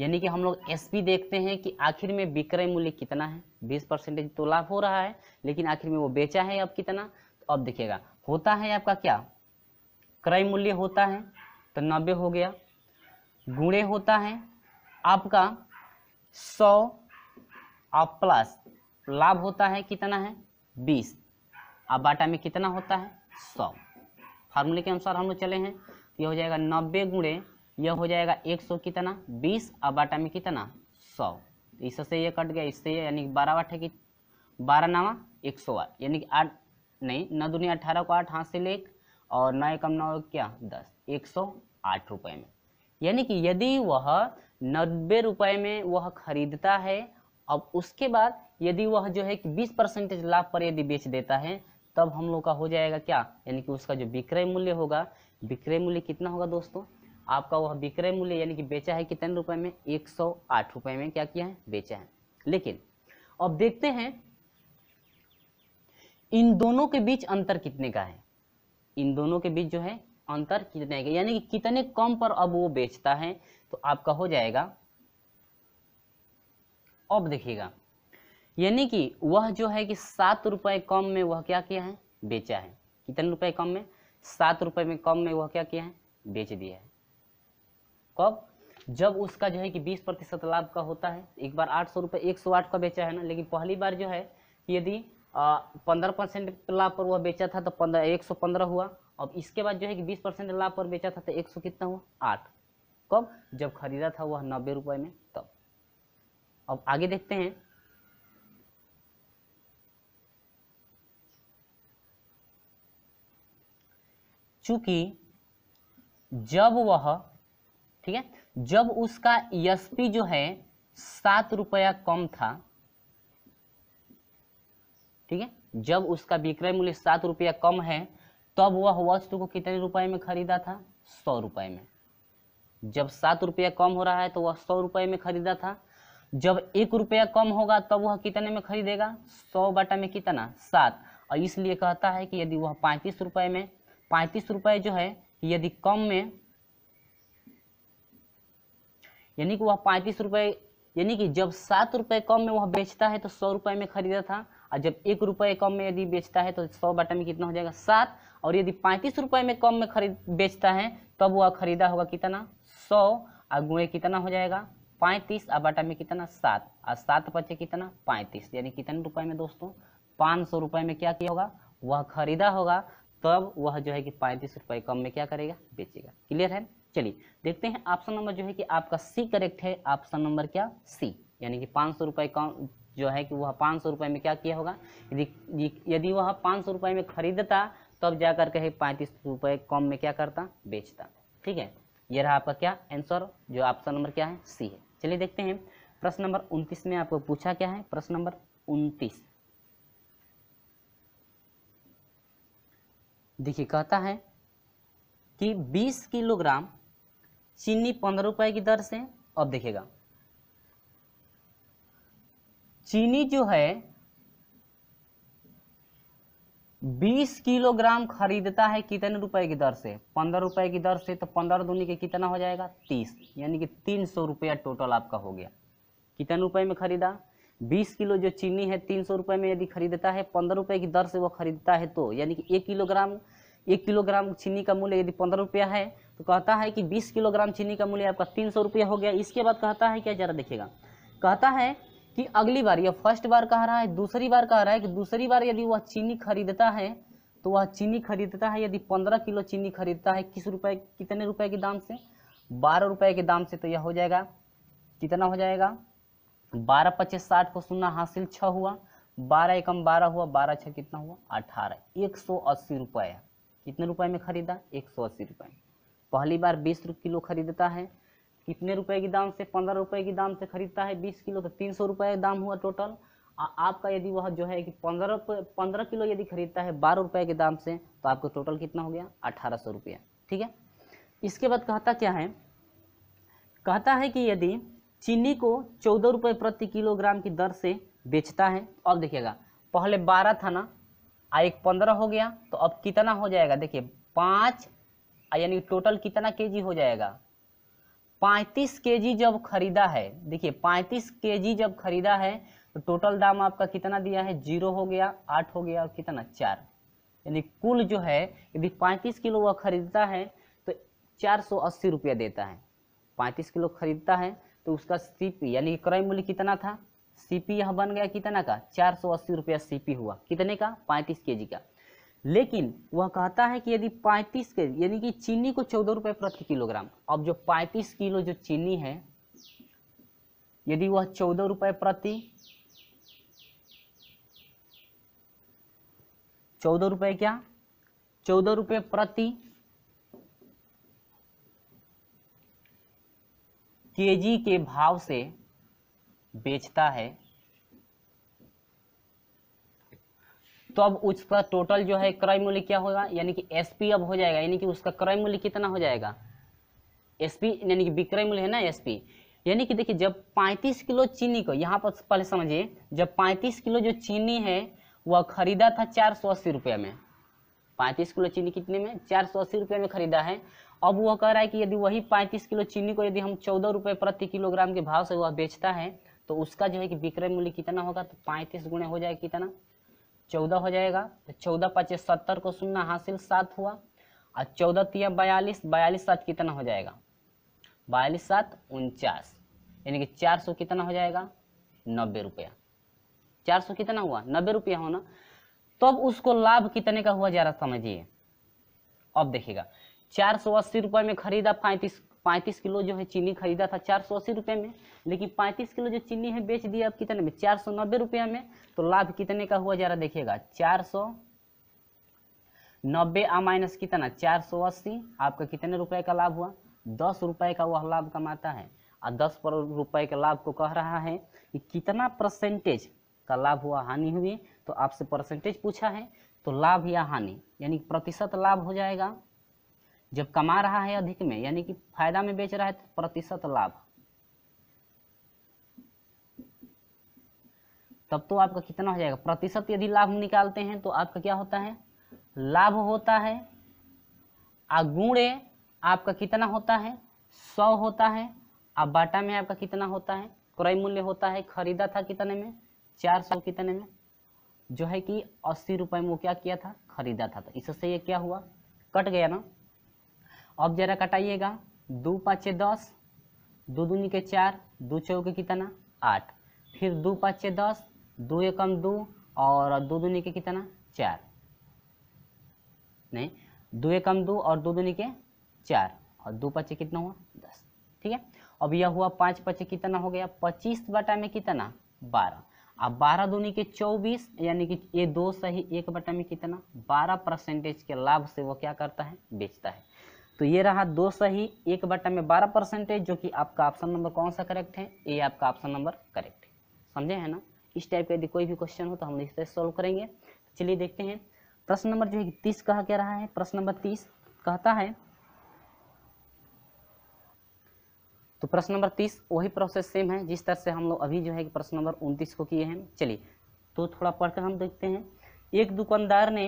यानी कि हम लोग एसपी देखते हैं कि आखिर में विक्रय मूल्य कितना है बीस परसेंटेज तो लाभ हो रहा है लेकिन आखिर में वो बेचा है अब कितना तो अब देखिएगा होता है आपका क्या क्रय मूल्य होता है तो नब्बे हो गया गुणे होता है आपका सौ और प्लस लाभ होता है कितना है बीस अब बाटा में कितना होता है सौ फार्मूले के अनुसार हम लोग चले हैं तो यह हो जाएगा नब्बे गुणे यह हो जाएगा एक सौ कितना बीस अब बाटा में कितना सौ इससे ये कट गया इससे यानी बारह अठे की बारह नवा एक सौ आठ यानी कि आठ नहीं नौ दुनिया अठारह को आठ हाथ से लेख और नौ एकम नौ क्या दस एक सौ आठ रुपये में यानी कि यदि वह नब्बे रुपये में वह खरीदता है अब उसके बाद यदि वह जो है कि बीस परसेंटेज लाभ पर यदि बेच देता है तब हम लोग का हो जाएगा क्या यानी कि उसका जो विक्रय मूल्य होगा विक्रय मूल्य कितना होगा दोस्तों आपका वह विक्रय मूल्य यानी कि बेचा है कितने रुपए में एक सौ आठ रुपए में क्या किया है बेचा है लेकिन अब देखते हैं इन दोनों के बीच अंतर कितने का है इन दोनों के बीच जो है अंतर कितने का यानी कि कितने कम पर अब वो बेचता है तो आपका हो जाएगा अब देखिएगा यानी कि वह जो है कि सात रुपये कम में वह क्या किया है बेचा है कितने रुपए कम में सात रुपये में कम में वह क्या किया है बेच दिया है कब जब उसका जो है कि बीस प्रतिशत लाभ का होता है एक बार आठ सौ रुपये एक सौ आठ का बेचा है ना लेकिन पहली बार जो है यदि पंद्रह परसेंट लाभ पर वह बेचा था तो पंद्रह एक सौ पंद्रह हुआ अब इसके बाद जो है कि बीस परसेंट लाभ पर बेचा था तो एक सौ कितना हुआ आठ कब जब खरीदा था वह नब्बे रुपये में अब आगे देखते हैं चूंकि जब वह ठीक है जब उसका एसपी जो है सात रुपया कम था ठीक है जब उसका विक्रय मूल्य सात रुपया कम है तब वह वस्तु को कितने रुपए में खरीदा था सौ रुपए में जब सात रुपया कम हो रहा है तो वह सौ रुपए में खरीदा था जब एक रुपया कम होगा तब वह कितने में खरीदेगा सौ बाटा में कितना सात और इसलिए कहता है कि यदि वह पैंतीस रुपये में पैंतीस रुपये जो है यदि कम में यानी कि वह पैंतीस रुपये यानी कि जब सात रुपये कम में वह बेचता है तो सौ रुपये में खरीदा था और जब एक रुपये कम में यदि बेचता है तो सौ बाटा में कितना हो जाएगा सात और यदि पैंतीस रुपये में कम में खरीद बेचता है तब वह खरीदा होगा कितना सौ और गुणे कितना हो जाएगा पैंतीस अब बटा में कितना सात और सात पचे कितना पैंतीस यानी कितने रुपए में दोस्तों पाँच सौ रुपये में क्या किया होगा वह खरीदा होगा तब वह जो है कि पैंतीस रुपये कम में क्या करेगा बेचेगा क्लियर है चलिए देखते हैं ऑप्शन नंबर जो है कि आपका सी करेक्ट है ऑप्शन नंबर क्या सी यानी कि पाँच सौ रुपये कम जो है कि वह पाँच सौ रुपये में क्या किया होगा यदि यदि वह पाँच सौ रुपये में खरीदता तब जाकर के पैंतीस रुपये कम में क्या करता बेचता ठीक है ये रहा आपका क्या आंसर जो ऑप्शन नंबर क्या है सी है चलिए देखते हैं प्रश्न नंबर उनतीस में आपको पूछा क्या है प्रश्न नंबर उनतीस देखिए कहता है कि 20 किलोग्राम चीनी पंद्रह रुपए की दर से अब देखेगा चीनी जो है बीस किलोग्राम खरीदता है कितने रुपए की दर से पंद्रह रुपए की दर से तो पंद्रह दूनी के कितना हो जाएगा तीस यानी कि तीन सौ रुपया टोटल आपका हो गया कितने रुपए में खरीदा बीस किलो जो चीनी है तीन सौ रुपये में यदि खरीदता है पंद्रह रुपए की दर से वो खरीदता है तो यानी कि एक किलोग्राम एक किलोग्राम चीनी का मूल्य यदि पंद्रह रुपया है तो कहता है कि बीस किलोग्राम चीनी का मूल्य आपका तीन सौ रुपया हो गया इसके बाद कहता है क्या जरा देखिएगा कहता है कि अगली बार या फर्स्ट बार कह रहा है दूसरी बार कह रहा है कि दूसरी बार यदि वह चीनी खरीदता है तो वह चीनी खरीदता है यदि पंद्रह किलो चीनी खरीदता है किस रुपए कितने रुपए के दाम से बारह रुपए के दाम से तो यह हो जाएगा कितना हो जाएगा बारह पच्चीस साठ को सुनना हासिल छः हुआ बारह एकम बारह हुआ बारह छः कितना हुआ अठारह एक सौ अस्सी रुपये कितने रुपए में खरीदा एक सौ अस्सी रुपये पहली बार बीस किलो खरीदता है कितने रुपए के दाम से पंद्रह रुपए की दाम से खरीदता है बीस किलो तो तीन सौ रुपये दाम हुआ टोटल आ, आपका यदि वह जो है कि पंद्रह पंद्रह किलो यदि खरीदता है बारह रुपये के दाम से तो आपको टोटल कितना हो गया अठारह सौ रुपया ठीक है इसके बाद कहता क्या है कहता है कि यदि चीनी को चौदह रुपये प्रति किलोग्राम की दर से बेचता है और देखिएगा पहले बारह था ना आ एक पंद्रह हो गया तो अब कितना हो जाएगा देखिए पाँच यानी टोटल कितना केजी हो जाएगा के जी जब खरीदा है देखिए के जी जब खरीदा है तो टोटल दाम आपका कितना दिया है जीरो हो गया आठ हो गया और कितना चार यानी कुल जो है यदि पैंतीस किलो वह खरीदता है तो चार सौ अस्सी रुपया देता है पैंतीस किलो खरीदता है तो उसका सीपी यानी क्रय मूल्य कितना था सीपी यह बन गया कितना का चार सौ अस्सी रुपया सीपी हुआ कितने का के जी का लेकिन वह कहता है कि यदि 35 के यानी कि चीनी को चौदह रुपये प्रति किलोग्राम अब जो 35 किलो जो चीनी है यदि वह चौदह रुपये प्रति चौदह रुपये क्या चौदह रुपये प्रति केजी के भाव से बेचता है तो अब उसका टोटल जो है क्रय मूल्य क्या होगा यानी कि एस पी अब हो जाएगा यानी कि उसका क्रय मूल्य कितना हो जाएगा एस पी यानी कि विक्रय मूल्य है ना एस पी यानी कि देखिए जब 35 किलो चीनी को यहाँ पर पहले समझिए जब 35 किलो जो चीनी है वह खरीदा था चार सौ अस्सी रुपये में 35 किलो चीनी कितने में चार सौ अस्सी रुपये में खरीदा है अब वह कह रहा है कि यदि वही 35 किलो चीनी को यदि हम चौदह रुपये प्रति किलोग्राम के भाव से वह बेचता है तो उसका जो है कि विक्रय मूल्य कितना होगा तो पैंतीस गुणे हो जाएगा कितना चौदह हो जाएगा तो चौदह पचे सत्तर को सुनना हासिल सात हुआ और चौदह तीन बयालीस बयालीस सात कितना हो जाएगा बयालीस सात उनचास यानी कि चार सौ कितना हो जाएगा नब्बे रुपया चार सौ कितना हुआ नब्बे रुपया होना तब तो उसको लाभ कितने का हुआ जरा समझिए अब देखिएगा चार सौ अस्सी रुपये में खरीदा पैंतीस पैंतीस किलो जो है चीनी खरीदा था चार सौ अस्सी रुपये में लेकिन पैंतीस किलो जो चीनी है बेच दिया अब कितने में चार सौ नब्बे रुपये में तो लाभ कितने का हुआ जरा देखिएगा चार सौ नब्बे आ माइनस कितना चार सौ अस्सी आपका कितने रुपए का लाभ हुआ दस रुपए का वह लाभ कमाता है और दस पर रुपए के लाभ को कह रहा है कि कितना परसेंटेज का लाभ हुआ हानि हुई तो आपसे परसेंटेज पूछा है तो लाभ या हानि यानी प्रतिशत लाभ हो जाएगा जब कमा रहा है अधिक में यानी कि फायदा में बेच रहा है तो प्रतिशत लाभ तब तो आपका कितना हो जाएगा प्रतिशत यदि लाभ निकालते हैं तो आपका क्या होता है लाभ होता है गुणे आपका कितना होता है सौ होता है आ बाटा में आपका कितना होता है क्रय मूल्य होता है खरीदा था कितने में चार सौ कितने में जो है कि अस्सी रुपए में वो क्या किया था खरीदा था तो इससे ये क्या हुआ कट गया ना अब जरा कटाइएगा दो पाँचे दस दो दूनी के चार दो चौके कितना आठ फिर दो पाँचे दस दो एकम दो और दो दूनी के कितना चार नहीं दो एकम दो और दो दूनी के चार और दो पाँचे कितना हुआ दस ठीक है अब यह हुआ पाँच पाँचे कितना हो गया पच्चीस बटा में कितना बारह अब बारह दूनी के चौबीस यानी कि ये दो सही एक बटा में कितना बारह परसेंटेज के लाभ से वो क्या करता है बेचता है तो ये रहा दो सही एक बट्टा में बारह परसेंटेज जो कि आपका ऑप्शन नंबर कौन सा करेक्ट है ये आपका ऑप्शन नंबर करेक्ट है समझे है ना इस टाइप का यदि कोई भी क्वेश्चन हो तो हम इस तरह सॉल्व करेंगे चलिए देखते हैं प्रश्न नंबर जो है तीस कहा क्या रहा है प्रश्न नंबर तीस कहता है तो प्रश्न नंबर तीस वही प्रोसेस सेम है जिस तरह से हम लोग अभी जो है कि प्रश्न नंबर उनतीस को किए हैं चलिए तो थोड़ा पढ़कर हम देखते हैं एक दुकानदार ने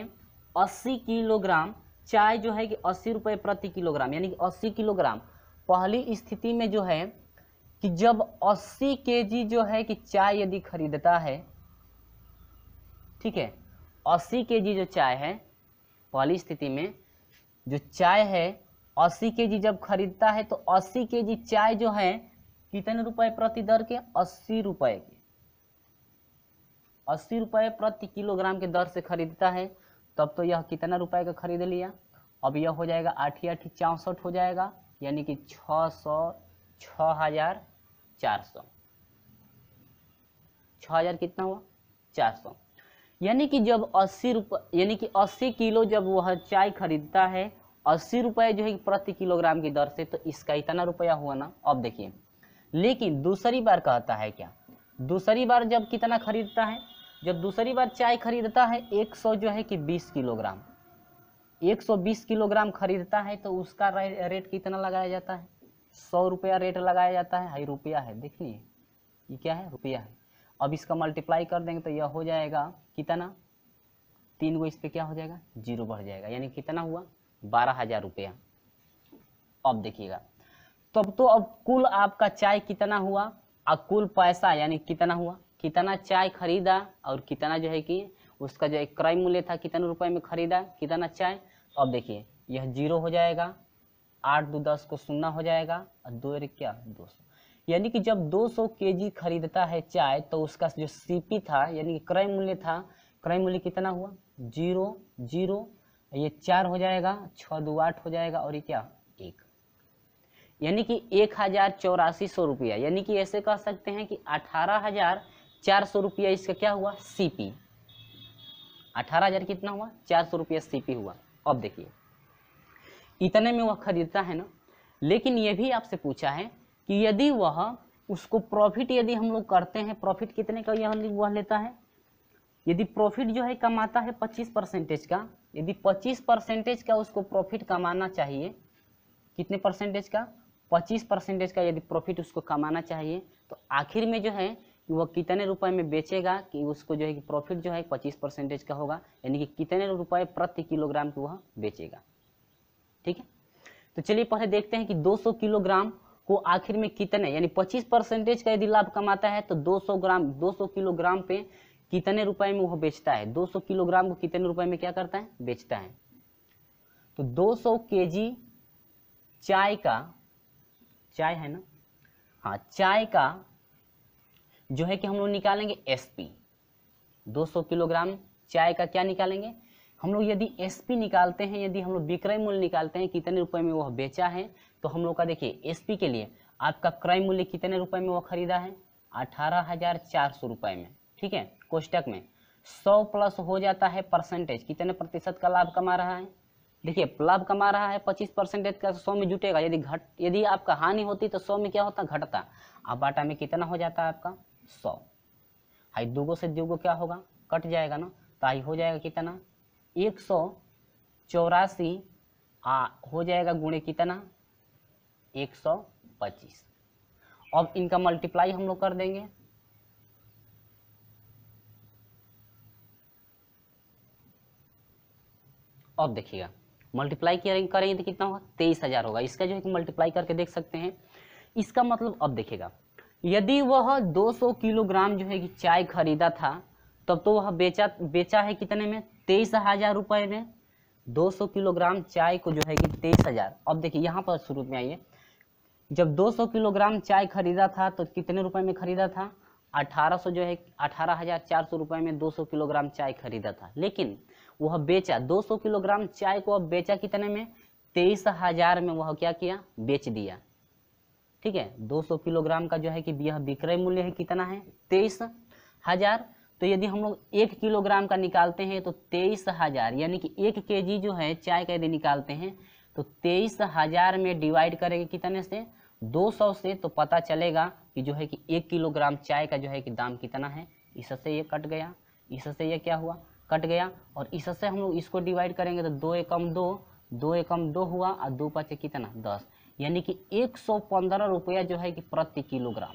अस्सी किलोग्राम चाय जो है कि अस्सी रुपये प्रति किलोग्राम यानी कि अस्सी किलोग्राम पहली स्थिति में जो है कि जब 80 केजी जो है कि चाय यदि खरीदता है ठीक है 80 केजी जो चाय है पहली स्थिति में जो चाय है 80 केजी जब खरीदता है तो 80 केजी चाय जो है कितने रुपए प्रति दर के अस्सी रुपए के अस्सी रुपए प्रति किलोग्राम के दर से खरीदता है तब तो यह कितना रुपए का खरीद लिया अब यह हो जाएगा आठ आठ चौंसठ हो जाएगा यानी कि छः सौ छः हजार चार सौ छः हजार कितना हुआ चार सौ यानी कि जब अस्सी रुपये यानी कि अस्सी किलो जब वह चाय खरीदता है अस्सी रुपये जो है प्रति किलोग्राम की दर से तो इसका इतना रुपया हुआ ना अब देखिए लेकिन दूसरी बार कहता है क्या दूसरी बार जब कितना खरीदता है जब दूसरी बार चाय खरीदता है 100 जो है कि 20 किलोग्राम 120 किलोग्राम खरीदता है तो उसका रेट कितना लगाया जाता है सौ रुपया रेट लगाया जाता है हाई रुपया है देखिए ये क्या है रुपया है अब इसका मल्टीप्लाई कर देंगे तो यह हो जाएगा कितना तीन गो इस पर क्या हो जाएगा जीरो बढ़ जाएगा यानी कितना हुआ बारह हजार रुपया अब देखिएगा तब तो अब कुल आपका चाय कितना हुआ और कुल पैसा यानी कितना हुआ कितना चाय खरीदा और कितना जो है कि उसका जो है क्रय मूल्य था कितने रुपए में खरीदा कितना चाय तो अब देखिए यह जीरो हो जाएगा आठ दो दस को सुनना हो जाएगा और दो क्या दो सौ यानी कि जब 200 सौ के खरीदता है चाय तो उसका जो सीपी था यानी कि क्रय मूल्य था क्रय मूल्य कितना हुआ जीरो जीरो ये चार हो जाएगा छः दो आठ हो जाएगा और ये क्या एक यानी कि एक हजार चौरासी सौ रुपया यानी कि ऐसे कह सकते हैं कि अठारह हजार चार सौ रुपया इसका क्या हुआ सीपी अठारह हजार कितना हुआ चार सौ रुपया सीपी हुआ अब देखिए इतने में वह खरीदता है ना लेकिन यह भी आपसे पूछा है कि यदि वह उसको प्रॉफिट यदि हम लोग करते हैं प्रॉफिट कितने का यह वह लेता है यदि प्रॉफिट जो है कमाता है पच्चीस परसेंटेज का यदि पच्चीस परसेंटेज का उसको प्रॉफिट कमाना चाहिए कितने परसेंटेज का पच्चीस परसेंटेज का यदि प्रॉफिट उसको कमाना चाहिए तो आखिर में जो है कि वह कितने रुपए में बेचेगा कि उसको जो है कि प्रॉफिट जो है पच्चीस परसेंटेज का होगा यानी कि कितने रुपए प्रति किलोग्राम की वह बेचेगा ठीक है तो चलिए पहले देखते हैं कि 200 किलोग्राम को आखिर में कितने यानी 25 परसेंटेज का यदि लाभ कमाता है तो 200 ग्राम 200 किलोग्राम पे कितने रुपए में वह बेचता है 200 किलोग्राम को कितने रुपए में क्या करता है बेचता है तो 200 जी चाय का चाय है ना हाँ चाय का जो है कि हम लोग निकालेंगे एस पी दो किलोग्राम चाय का क्या निकालेंगे हम लोग यदि एस पी निकालते हैं यदि हम लोग विक्रय मूल्य निकालते हैं कितने रुपए में वह बेचा है तो हम लोग का देखिए एस पी के लिए आपका क्रय मूल्य कितने रुपए में वह खरीदा है अठारह हजार चार सौ रुपए में ठीक है कोष्टक में सौ प्लस हो जाता है परसेंटेज कितने प्रतिशत का लाभ कमा रहा है देखिए लाभ कमा रहा है पच्चीस परसेंटेज का तो सौ में जुटेगा यदि घट यदि आपका हानि होती तो सौ में क्या होता घटता अब बाटा में कितना हो जाता है आपका सौ हाई दूगो से दूगो क्या होगा कट जाएगा ना तो हाई हो जाएगा कितना एक सौ चौरासी आ हो जाएगा गुणे कितना एक सौ पच्चीस अब इनका मल्टीप्लाई हम लोग कर देंगे अब देखिएगा मल्टीप्लाई करेंगे तो कितना होगा तेईस हज़ार होगा इसका जो है मल्टीप्लाई करके देख सकते हैं इसका मतलब अब देखिएगा यदि वह 200 किलोग्राम जो है कि चाय खरीदा था तब तो वह बेचा बेचा है कितने में तेईस हजार रुपये में 200 किलोग्राम चाय को जो है कि तेईस हजार अब देखिए यहाँ पर शुरू में आइए जब 200 किलोग्राम चाय खरीदा था तो कितने रुपए में खरीदा था 1800 जो है अठारह हजार चार सौ रुपये में 200 किलोग्राम चाय खरीदा था लेकिन वह बेचा 200 किलोग्राम चाय को अब बेचा कितने में तेईस हजार में वह क्या किया बेच दिया ठीक है 200 किलोग्राम का जो है कि यह विक्रय मूल्य है कितना है तेईस हजार तो यदि हम लोग एक किलोग्राम का निकालते हैं तो तेईस हजार यानी कि एक के जो है चाय का यदि निकालते हैं तो तेईस हजार में डिवाइड करेंगे कितने से 200 से तो पता चलेगा कि जो है कि एक किलोग्राम चाय का जो है कि दाम कितना है इससे ये कट गया इससे ये क्या हुआ कट गया और इससे हम लोग इसको डिवाइड करेंगे तो दो एकम दो दो एकम दो हुआ और दो पाँच कितना दस यानी कि एक सौ पंद्रह रुपया जो है कि प्रति किलोग्राम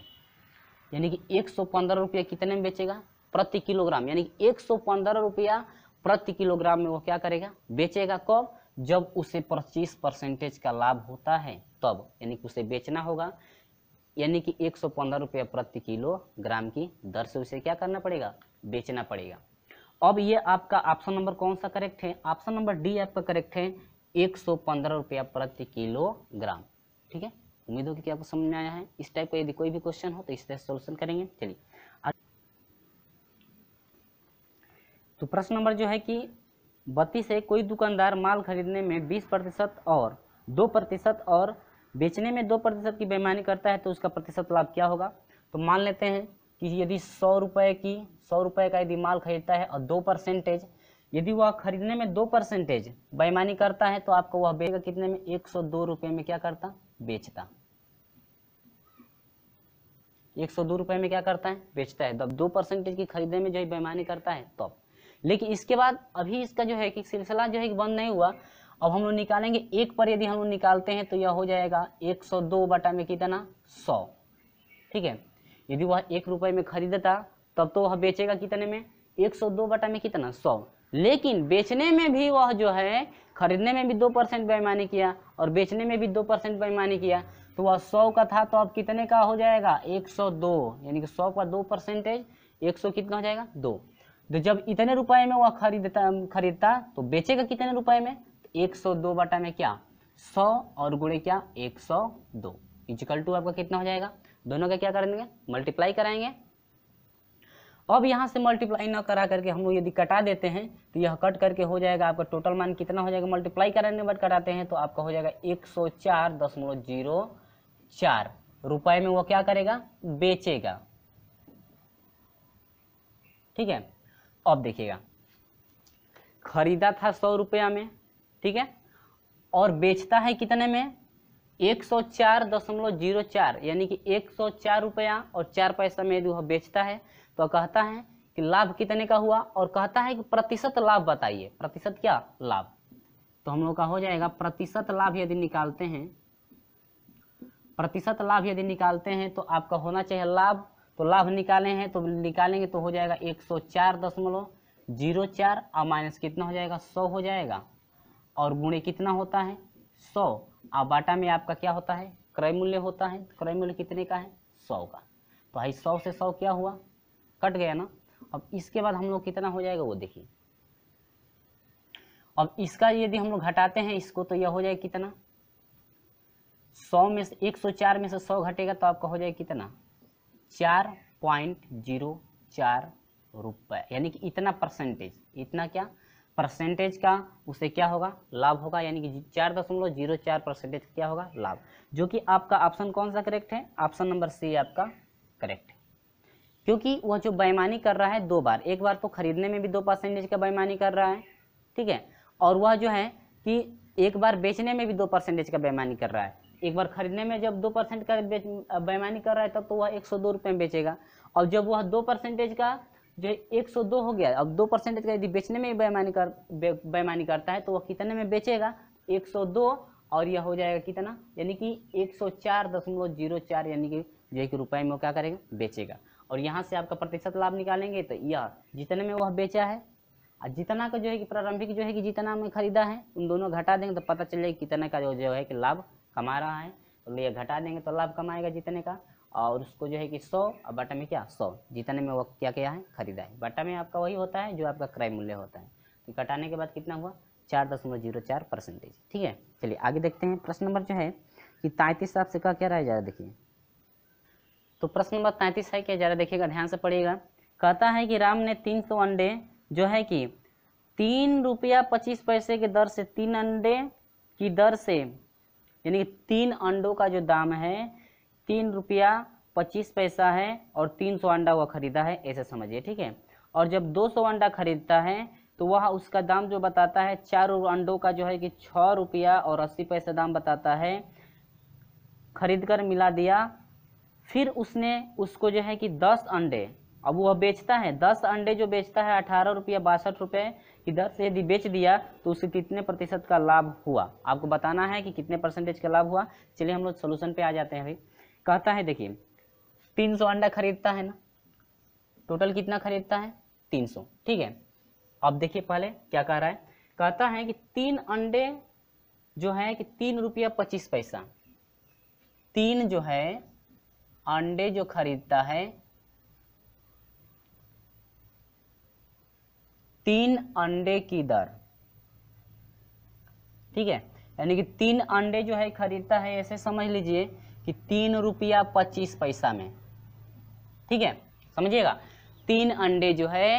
यानी कि एक सौ पंद्रह रुपया कितने में बेचेगा प्रति किलोग्राम यानी कि एक सौ पंद्रह रुपया प्रति किलोग्राम में वो क्या करेगा बेचेगा कब जब उसे पच्चीस परसेंटेज का लाभ होता है तब यानी कि उसे बेचना होगा यानी कि एक सौ पंद्रह रुपया प्रति किलोग्राम की दर से उसे क्या करना पड़ेगा बेचना पड़ेगा अब ये आपका ऑप्शन नंबर कौन सा करेक्ट है ऑप्शन नंबर डी आपका करेक्ट है एक सौ पंद्रह रुपया प्रति किलोग्राम ठीक है उम्मीद होगी कि आपको समझ में आया है इस टाइप का यदि कोई भी क्वेश्चन हो तो इस तरह सोल्यूशन करेंगे चलिए तो प्रश्न नंबर जो है कि बत्तीस है कोई दुकानदार माल खरीदने में 20 प्रतिशत और 2 प्रतिशत और बेचने में 2 प्रतिशत की बेमानी करता है तो उसका प्रतिशत लाभ क्या होगा तो मान लेते हैं कि यदि सौ रुपये की सौ रुपये का यदि माल खरीदता है और 2 परसेंटेज यदि वह खरीदने में 2 परसेंटेज बेमानी करता है तो आपको वह बेचेगा कितने में एक सौ में क्या करता बेचता एक सौ दो रुपए में क्या करता है बेचता है तब दो परसेंटेज की खरीदे में जो है बेमानी करता है तब लेकिन इसके बाद अभी इसका जो है कि सिलसिला जो है कि बंद नहीं हुआ अब हम लोग निकालेंगे एक पर यदि हम लोग निकालते हैं तो यह हो जाएगा एक सौ दो बटा में कितना सौ ठीक है यदि वह एक रुपए में खरीदता तब तो वह बेचेगा कितने में एक सौ दो बटा में कितना सौ लेकिन बेचने में भी वह जो है खरीदने में भी दो परसेंट बेईमानी किया और बेचने में भी दो परसेंट बेईमानी किया तो वह सौ का था तो अब कितने का हो जाएगा एक सौ दो यानी कि सौ का दो परसेंटेज एक सौ कितना हो जाएगा दो तो जब इतने रुपए में वह खरीदता खरीदता तो बेचेगा कितने रुपए में एक सौ दो बटा में क्या सौ और गुड़े क्या एक सौ दो इजकल टू आपका कितना हो जाएगा दोनों का क्या करेंगे मल्टीप्लाई कराएंगे अब यहाँ से मल्टीप्लाई ना करा करके हम लोग यदि कटा देते हैं तो यह कट करके हो जाएगा आपका टोटल मान कितना हो जाएगा मल्टीप्लाई कराने के बाद कटाते हैं तो आपका हो जाएगा एक सौ चार दशमलव जीरो चार रुपए में वो क्या करेगा बेचेगा ठीक है अब देखिएगा खरीदा था सौ रुपया में ठीक है और बेचता है कितने में एक सौ चार दशमलव जीरो चार यानी कि एक सौ चार रुपया और चार पैसा में यदि वह बेचता है तो कहता है कि लाभ कितने का हुआ और कहता है कि प्रतिशत लाभ बताइए प्रतिशत क्या लाभ तो हम लोग का हो जाएगा प्रतिशत लाभ यदि निकालते हैं प्रतिशत लाभ यदि निकालते हैं तो आपका होना चाहिए लाभ तो लाभ निकाले हैं तो निकालेंगे तो हो जाएगा एक सौ चार दशमलव जीरो चार और माइनस कितना हो जाएगा सौ हो जाएगा और गुणे कितना होता है सौ और बाटा में आपका क्या होता है क्रय मूल्य होता है क्रय मूल्य कितने का है सौ का तो भाई सौ से सौ क्या हुआ कट गया ना अब इसके बाद हम लोग कितना हो जाएगा वो देखिए अब इसका यदि हम लोग घटाते हैं इसको तो यह हो जाएगा कितना सौ में से एक सौ चार में से सौ घटेगा तो आपका हो जाएगा कितना चार पॉइंट जीरो चार रुपए यानी कि इतना परसेंटेज इतना क्या परसेंटेज का उसे क्या होगा लाभ होगा यानी कि चार दशमलव जीरो चार परसेंटेज क्या होगा लाभ जो कि आपका ऑप्शन कौन सा करेक्ट है ऑप्शन नंबर सी आपका करेक्ट है क्योंकि वह जो बेईमानी कर रहा है दो बार एक बार तो खरीदने में भी दो परसेंटेज का बेईमानी कर रहा है ठीक है और वह जो है कि एक बार बेचने में भी दो परसेंटेज का बेईमानी कर रहा है एक बार खरीदने में जब दो परसेंट का बेईमानी कर रहा है तब तो वह एक सौ दो रुपये में बेचेगा और जब वह दो परसेंटेज का जो एक सौ दो हो गया अब दो परसेंटेज का यदि बेचने में बेईमानी कर बेईमानी करता है तो वह कितने में बेचेगा एक सौ दो और यह हो जाएगा कितना यानी कि एक सौ चार दशमलव जीरो चार यानी कि जो है कि रुपये में वो क्या करेगा बेचेगा और यहाँ से आपका प्रतिशत लाभ निकालेंगे तो यह जितने में वह बेचा है और जितना का जो है कि प्रारंभिक जो है कि जितना में खरीदा है उन दोनों घटा देंगे तो पता चलेगा कितने का जो है कि लाभ कमा रहा है तो ये घटा देंगे तो लाभ कमाएगा जितने का और उसको जो है कि सौ और बटा में क्या सौ जितने में वो क्या क्या है खरीदा है बटा में आपका वही होता है जो आपका क्रय मूल्य होता है तो कटाने के बाद कितना हुआ चार दशमलव जीरो चार परसेंटेज ठीक है चलिए आगे देखते हैं प्रश्न नंबर जो है कि तैंतीस आपसे का क्या रह जाएगा देखिए तो प्रश्न नंबर तैंतीस है क्या ज़रा देखिएगा ध्यान से पढ़िएगा कहता है कि राम ने तीन सौ अंडे जो है कि तीन रुपया पच्चीस पैसे की दर से तीन अंडे की दर से यानी कि तीन अंडों का जो दाम है तीन रुपया पच्चीस पैसा है और तीन सौ अंडा वह खरीदा है ऐसे समझिए ठीक है और जब दो सौ अंडा खरीदता है तो वह उसका दाम जो बताता है चार अंडों का जो है कि छः रुपया और अस्सी पैसा दाम बताता है खरीद कर मिला दिया फिर उसने उसको जो है कि दस अंडे अब वह बेचता है दस अंडे जो बेचता है अठारह रुपया बासठ रुपये की दर से यदि बेच दिया तो उसे कितने तो प्रतिशत का लाभ हुआ आपको बताना है कि कितने परसेंटेज का लाभ हुआ चलिए हम लोग सोल्यूशन पे आ जाते हैं भाई कहता है देखिए तीन सौ अंडा खरीदता है ना टोटल कितना खरीदता है तीन सौ ठीक है अब देखिए पहले क्या कह रहा है कहता है कि तीन अंडे जो है कि तीन रुपया पच्चीस पैसा तीन जो है अंडे जो खरीदता है तीन अंडे की दर ठीक है यानी कि तीन अंडे जो है खरीदता है ऐसे समझ लीजिए कि तीन रुपया पच्चीस पैसा में ठीक है समझिएगा तीन अंडे जो है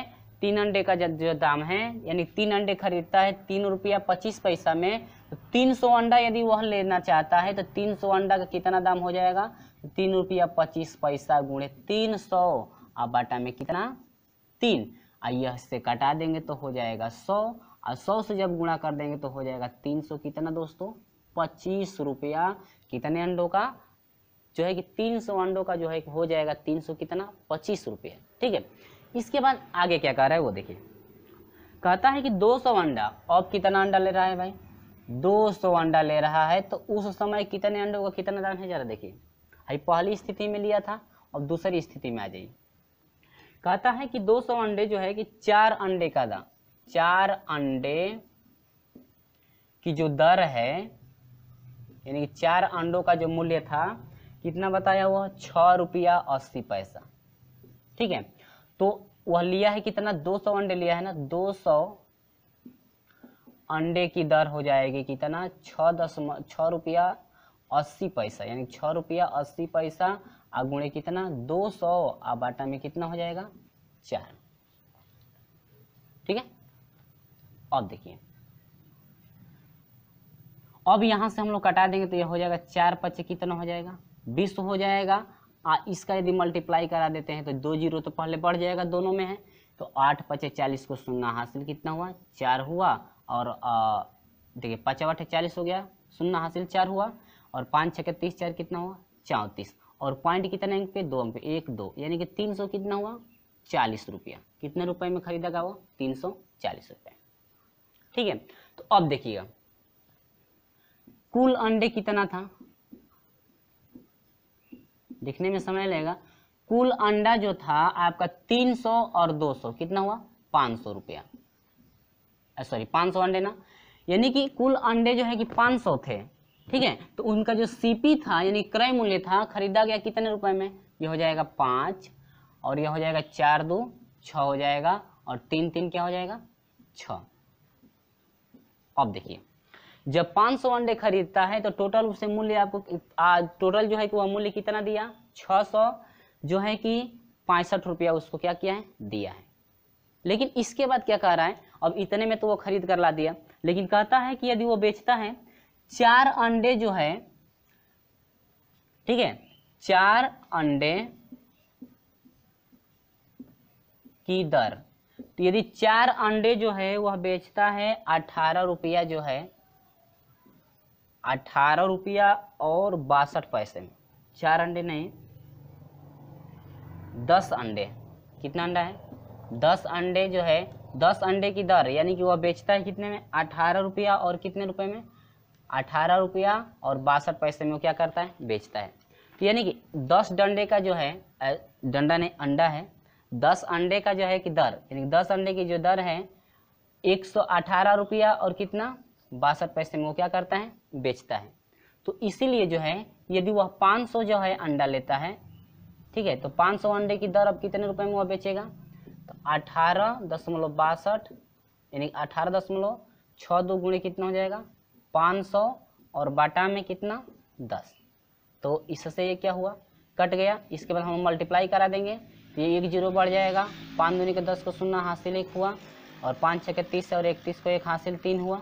तीन अंडे का जो दाम है यानी तीन अंडे खरीदता है तीन रुपया पच्चीस पैसा में तो तीन सौ अंडा यदि वह लेना चाहता है तो तीन सौ अंडा का कितना दाम हो जाएगा तीन रुपया पच्चीस पैसा गुणे तीन सौ और बाटा में कितना तीन और यह से कटा देंगे तो हो जाएगा सौ और सौ से जब गुणा कर देंगे तो हो जाएगा तीन सौ कितना दोस्तों पच्चीस रुपया कितने अंडों का जो है कि तीन सौ अंडों का जो है हो जाएगा तीन सौ कितना पच्चीस रुपये ठीक है इसके बाद आगे क्या कह रहा है वो देखिए कहता है कि दो सौ अंडा अब कितना अंडा ले रहा है भाई दो सौ अंडा ले रहा है तो उस समय कितने अंडों का कितना दाम है जरा देखिए अभी पहली स्थिति में लिया था और दूसरी स्थिति में आ जाइए कहता है कि 200 अंडे जो है कि चार अंडे का दाम चार अंडे की जो दर है यानी कि चार अंडों का जो मूल्य था कितना बताया हुआ छ रुपया अस्सी पैसा ठीक है तो वह लिया है कितना 200 अंडे लिया है ना 200 अंडे की दर हो जाएगी कितना छ दशमलव छ रुपया अस्सी पैसा यानी छः रुपया अस्सी पैसा आ गुणे कितना दो सौ आ बाटा में कितना हो जाएगा चार ठीक है अब देखिए अब यहाँ से हम लोग कटा देंगे तो यह हो जाएगा चार पच्चीस कितना हो जाएगा बीस हो जाएगा आ इसका यदि मल्टीप्लाई करा देते हैं तो दो जीरो तो पहले बढ़ जाएगा दोनों में है तो आठ पचे चालीस को सुनना हासिल कितना हुआ चार हुआ और देखिए पचावट चालीस हो गया सुनना हासिल चार हुआ और पाँच छक्के तीस चार कितना हुआ चौंतीस और पॉइंट कितने अंक पे दो अंक पे एक दो यानी कि तीन सौ कितना हुआ चालीस रुपया कितने रुपए में गया वो तीन सौ चालीस रुपये ठीक है तो अब देखिएगा कुल अंडे कितना था दिखने में समय लगेगा कुल अंडा जो था आपका तीन सौ और दो सौ कितना हुआ सौ रुपया सॉरी सौ अंडे ना यानी कि कुल अंडे जो है कि सौ थे ठीक है तो उनका जो सीपी था यानी क्रय मूल्य था खरीदा गया कितने रुपए में यह हो जाएगा पांच और यह हो जाएगा चार दो छ हो जाएगा और तीन तीन क्या हो जाएगा छ अब देखिए जब 500 अंडे खरीदता है तो टोटल उसे मूल्य आपको आ, टोटल जो है कि वह मूल्य कितना दिया 600 जो है कि पैंसठ रुपया उसको क्या किया है दिया है लेकिन इसके बाद क्या कह रहा है अब इतने में तो वो खरीद कर ला दिया लेकिन कहता है कि यदि वो बेचता है चार अंडे जो है ठीक है चार अंडे की दर तो यदि चार अंडे जो है वह बेचता है अठारह रुपया जो है अठारह रुपया और बासठ पैसे में चार अंडे नहीं दस अंडे कितना अंडा है दस अंडे जो है दस अंडे की दर यानी कि वह बेचता है कितने में अठारह रुपया और कितने रुपए में अठारह रुपया और बासठ पैसे में वो क्या करता है बेचता है तो यानी कि दस डंडे का जो है डंडा ने अंडा है दस अंडे का जो है कि दर यानी दस अंडे की जो दर है एक सौ अठारह रुपया और कितना बासठ पैसे में वो क्या करता है बेचता है तो इसीलिए जो है यदि वह पाँच सौ जो है अंडा लेता है ठीक है तो पाँच सौ अंडे की दर अब कितने रुपए में वह बेचेगा तो अठारह दशमलव बासठ यानी अठारह दशमलव छः दो गुणे कितना हो जाएगा पाँच सौ और बाटा में कितना दस तो इससे ये क्या हुआ कट गया इसके बाद हम मल्टीप्लाई करा देंगे ये एक जीरो बढ़ जाएगा पाँच दूनी के दस को शून्य हासिल एक हुआ और पाँच छः के तीस और इकतीस को एक हासिल तीन हुआ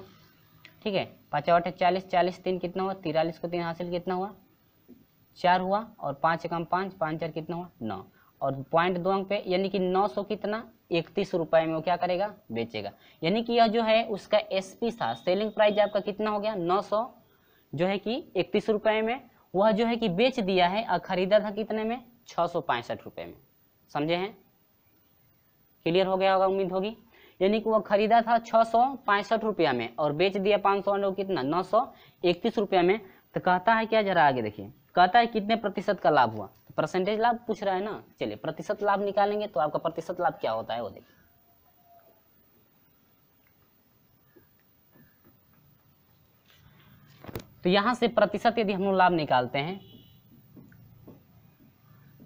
ठीक है पाँच अठे चालीस चालीस तीन कितना हुआ तिरालीस को तीन हासिल कितना हुआ चार हुआ और पाँच एकम पाँच पाँच चार कितना हुआ नौ और पॉइंट दो अंक पे यानी कि नौ सौ कितना इकतीस रुपए में वो क्या करेगा बेचेगा यानी कि यह जो है उसका एस पी था सेलिंग प्राइस आपका कितना हो गया नौ सौ जो है कि इकतीस रुपए में वह जो है कि बेच दिया है और खरीदा था कितने में छः सौ पैंसठ रुपये में समझे हैं क्लियर हो गया होगा उम्मीद होगी यानी कि वह खरीदा था छः सौ पैंसठ रुपया में और बेच दिया पाँच सौ कितना नौ सौ इकतीस रुपया में तो कहता है क्या जरा आगे देखिए कहता है कितने प्रतिशत का लाभ हुआ परसेंटेज लाभ पूछ रहा है ना चलिए प्रतिशत लाभ निकालेंगे तो आपका प्रतिशत लाभ क्या होता है वो देखिए तो यहां से प्रतिशत यदि हम लोग लाभ निकालते हैं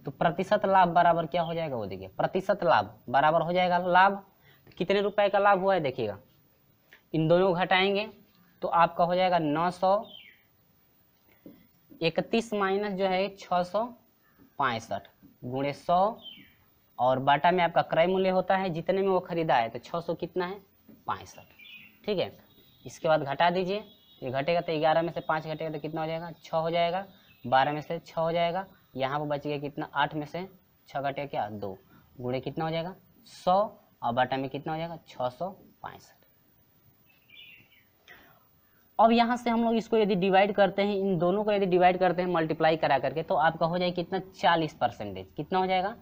तो प्रतिशत लाभ बराबर क्या हो जाएगा वो देखिए प्रतिशत लाभ बराबर हो जाएगा लाभ तो कितने रुपए का लाभ हुआ है देखिएगा इन दोनों घटाएंगे तो आपका हो जाएगा नौ सौ इकतीस माइनस जो है छह सौ पैंसठ गुणे सौ और बाटा में आपका क्रय मूल्य होता है जितने में वो खरीदा है तो 600 कितना है पैंसठ ठीक है इसके बाद घटा दीजिए ये घटेगा तो ग्यारह में से पाँच घटेगा तो कितना हो जाएगा छः हो जाएगा बारह में से छः हो जाएगा यहाँ पर बच गया कितना आठ में से छः घटेगा क्या दो गुणे कितना हो जाएगा सौ और बाटा में कितना हो जाएगा छः सौ पैंसठ अब यहाँ से हम लोग इसको यदि डिवाइड करते हैं इन दोनों को यदि डिवाइड करते हैं मल्टीप्लाई करा करके तो आपका हो जाएगा कितना चालीस परसेंटेज कितना हो जाएगा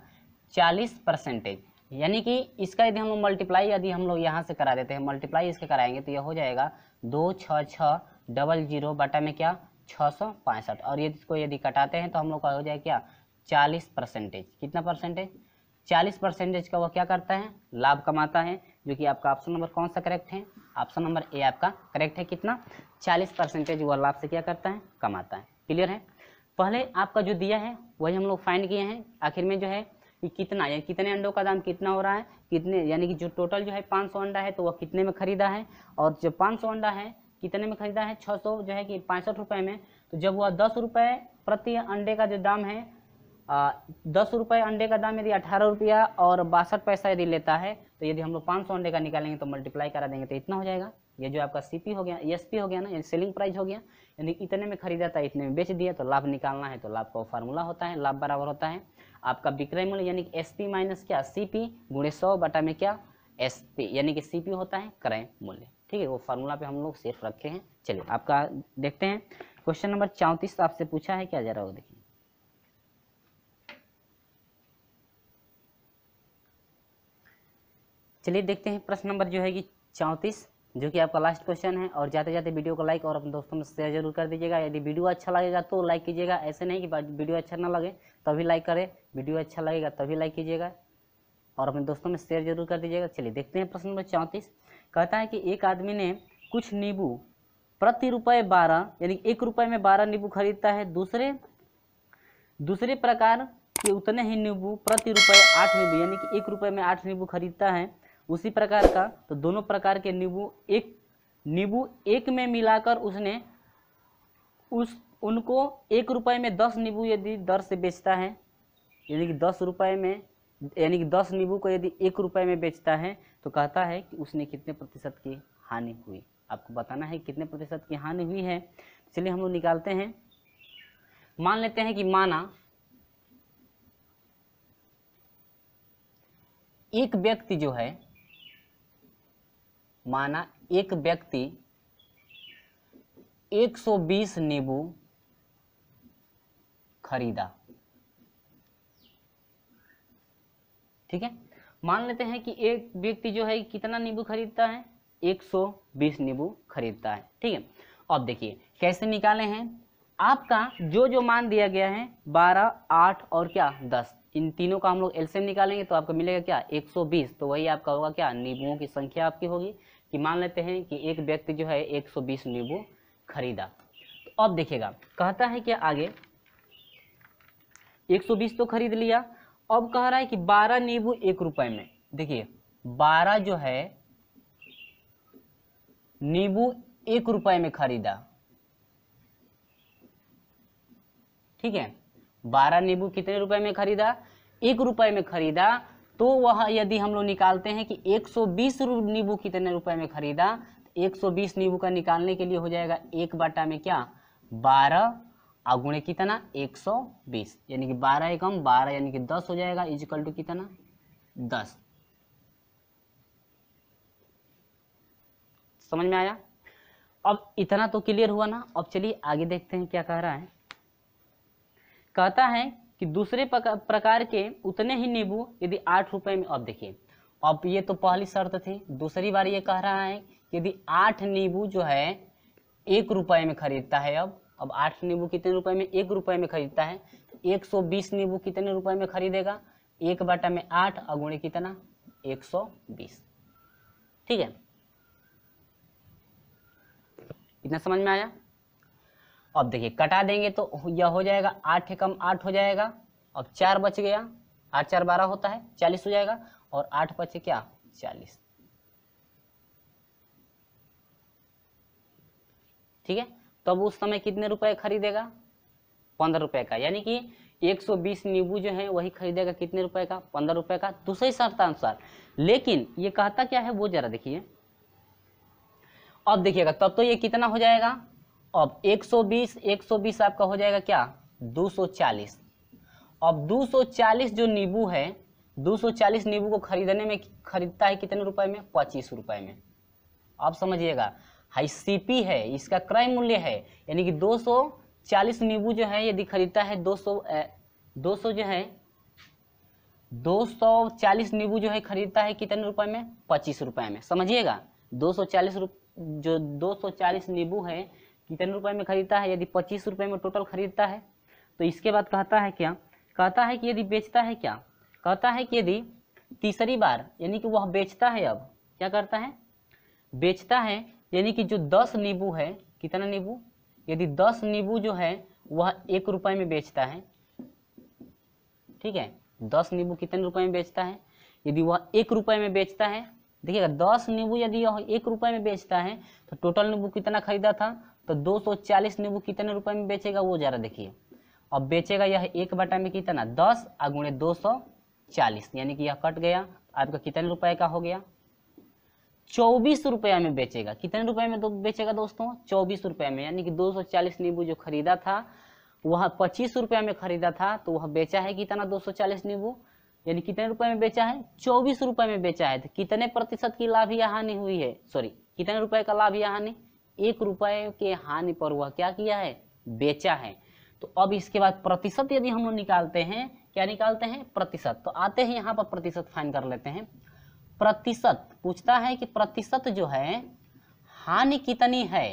चालीस परसेंटेज यानी कि इसका यदि हम लोग मल्टीप्लाई यदि हम लोग यहाँ से करा देते हैं मल्टीप्लाई इसके कराएंगे तो यह हो जाएगा दो छः छः डबल जीरो बटा में क्या छः सौ पैंसठ और ये इसको यदि कटाते हैं तो हम लोग का हो जाएगा क्या चालीस परसेंटेज कितना परसेंटेज चालीस परसेंटेज का वह क्या करता है लाभ कमाता है जो कि आपका ऑप्शन नंबर कौन सा करेक्ट है ऑप्शन नंबर ए आपका करेक्ट है कितना 40 परसेंटेज वह लाभ से क्या करता है कमाता है क्लियर है पहले आपका जो दिया है वही हम लोग फाइंड किए हैं आखिर में जो है कि कितना यानी कितने अंडों का दाम कितना हो रहा है कितने यानी कि जो टोटल जो है 500 अंडा है तो वह कितने में खरीदा है और जो 500 अंडा है कितने में खरीदा है 600 जो है कि पैंसठ रुपये में तो जब वह दस रुपये प्रति अंडे का जो दाम है दस रुपये अंडे का दाम यदि अठारह रुपया और बासठ पैसा यदि लेता है तो यदि हम लोग पाँच सौ अंडे का निकालेंगे तो मल्टीप्लाई करा देंगे तो इतना हो जाएगा ये जो आपका सीपी हो गया एसपी हो गया ना यानी सेलिंग प्राइस हो गया यानी इतने में खरीदा था इतने में बेच दिया तो लाभ निकालना है तो लाभ का फार्मूला होता है लाभ बराबर होता है आपका विक्रय मूल्य यानी कि एस पी माइनस क्या सी पी गुणे सौ बटा में क्या एस पी यानी कि सी पी होता है क्रय मूल्य ठीक है वो फार्मूला पे हम लोग सिर्फ रखे हैं चलिए आपका देखते हैं क्वेश्चन नंबर चौंतीस तो आपसे पूछा है क्या जरा वो देखिए चलिए देखते हैं प्रश्न नंबर जो है कि चौंतीस जो कि आपका लास्ट क्वेश्चन है और जाते जाते वीडियो को लाइक और अपने दोस्तों में शेयर जरूर कर दीजिएगा यदि वीडियो अच्छा लगेगा तो लाइक कीजिएगा ऐसे नहीं कि वीडियो अच्छा ना लगे तभी लाइक करें वीडियो अच्छा लगेगा तभी लाइक कीजिएगा और अपने दोस्तों में शेयर जरूर कर दीजिएगा चलिए देखते हैं प्रश्न नंबर चौंतीस कहता है कि एक आदमी ने कुछ नींबू प्रति रुपये बारह यानी एक रुपये में बारह नींबू खरीदता है दूसरे दूसरे प्रकार के उतने ही नींबू प्रति रुपये आठ नींबू यानी कि एक रुपये में आठ नींबू खरीदता है उसी प्रकार का तो दोनों प्रकार के नींबू एक नींबू एक में मिलाकर उसने उस उनको एक रुपये में दस नींबू यदि दर से बेचता है यानी कि दस रुपये में यानी कि दस नींबू को यदि एक रुपये में बेचता है तो कहता है कि उसने कितने प्रतिशत की हानि हुई आपको बताना है कितने प्रतिशत की हानि हुई है चलिए हम लोग निकालते हैं मान लेते हैं कि माना एक व्यक्ति जो है माना एक व्यक्ति 120 नींबू खरीदा ठीक है मान लेते हैं कि एक व्यक्ति जो है कितना नींबू खरीदता है 120 नींबू खरीदता है ठीक है अब देखिए कैसे निकाले हैं आपका जो जो मान दिया गया है 12, 8 और क्या 10 इन तीनों का हम लोग एल्सियम निकालेंगे तो आपको मिलेगा क्या 120 तो वही आपका होगा क्या नींबुओं की संख्या आपकी होगी कि मान लेते हैं कि एक व्यक्ति जो है 120 नींबू खरीदा तो अब देखिएगा कहता है क्या आगे 120 तो खरीद लिया अब कह रहा है कि 12 नींबू एक रुपए में देखिए 12 जो है नींबू एक रुपए में खरीदा ठीक है बारह नींबू कितने रुपए में खरीदा एक रुपए में खरीदा तो वह यदि हम लोग निकालते हैं कि 120 नींबू कितने रुपए में खरीदा तो 120 नींबू का निकालने के लिए हो जाएगा एक बाटा में क्या बारह आगुणे कितना 120 यानी कि 12 एकम 12 यानी कि 10 हो जाएगा इजिकल टू कितना 10 समझ में आया अब इतना तो क्लियर हुआ ना अब चलिए आगे देखते हैं क्या कह रहा है कहता है कि दूसरे प्रकार के उतने ही नींबू यदि आठ रुपए में अब देखिए अब ये तो पहली शर्त थी दूसरी बार ये कह रहा है यदि आठ नींबू जो है एक रुपए में खरीदता है अब अब आठ नींबू कितने रुपए में एक रुपए में खरीदता है एक सौ बीस नींबू कितने रुपए में खरीदेगा एक बाटा में आठ अगुणे कितना एक सौ बीस ठीक है इतना समझ में आया अब देखिए कटा देंगे तो यह हो जाएगा आठ कम आठ हो जाएगा अब चार बच गया आठ चार बारह होता है चालीस हो जाएगा और आठ बचे क्या चालीस ठीक है तो अब उस समय कितने रुपए खरीदेगा पंद्रह रुपए का यानी कि एक सौ बीस नींबू जो है वही खरीदेगा कितने रुपए का पंद्रह रुपए का दूसरे तो अनुसार लेकिन ये कहता क्या है वो जरा देखिए अब देखिएगा तब तो ये कितना हो जाएगा अब 120 120 आपका हो जाएगा क्या 240 अब 240 जो नींबू है 240 नींबू को खरीदने में खरीदता है कितने रुपए में पच्चीस रुपए में आप समझिएगा हाई सीपी है इसका क्रय मूल्य है यानी कि 240 नींबू जो है यदि खरीदता है 200 सौ जो है 240 नींबू जो है खरीदता है कितने रुपए में पच्चीस रुपए में समझिएगा दो सौ जो 240 नींबू है कितने रुपए में खरीदता है यदि पच्चीस रुपये में टोटल खरीदता है तो इसके बाद कहता है क्या कहता है कि यदि बेचता है क्या कहता है कि यदि तीसरी बार यानी कि वह बेचता है अब क्या करता है बेचता है यानी कि जो दस नींबू है कितना नींबू यदि दस नींबू जो है वह एक रुपये में बेचता है ठीक है दस नींबू कितने रुपए में बेचता है यदि वह एक रुपये में बेचता है देखिएगा दस नींबू यदि वह एक रुपये में बेचता है तो टोटल नींबू कितना खरीदा था तो 240 नींबू कितने रुपए में बेचेगा वो जरा देखिए अब बेचेगा यह एक बटा में कितना दस अगुणे दो सौ चालीस यानी कि यह कट गया आपका कितने रुपए का हो गया चौबीस रुपया में बेचेगा कितने रुपए में तो बेचेगा दोस्तों चौबीस रुपया में यानी कि 240 नींबू जो खरीदा था वह पच्चीस रुपया में खरीदा था तो वह बेचा है कितना चालीस नींबू यानी कितने रुपए में बेचा है चौबीस रुपए में बेचा है तो कितने प्रतिशत की लाभ या हानि हुई है सॉरी कितने रुपए का लाभ या हानि एक रुपए के हानि पर वह क्या किया है बेचा है तो अब इसके बाद प्रतिशत यदि हम लोग निकालते हैं क्या निकालते हैं प्रतिशत तो आते हैं यहाँ पर प्रतिशत फाइन कर लेते हैं प्रतिशत पूछता है कि प्रतिशत जो है हानि कितनी है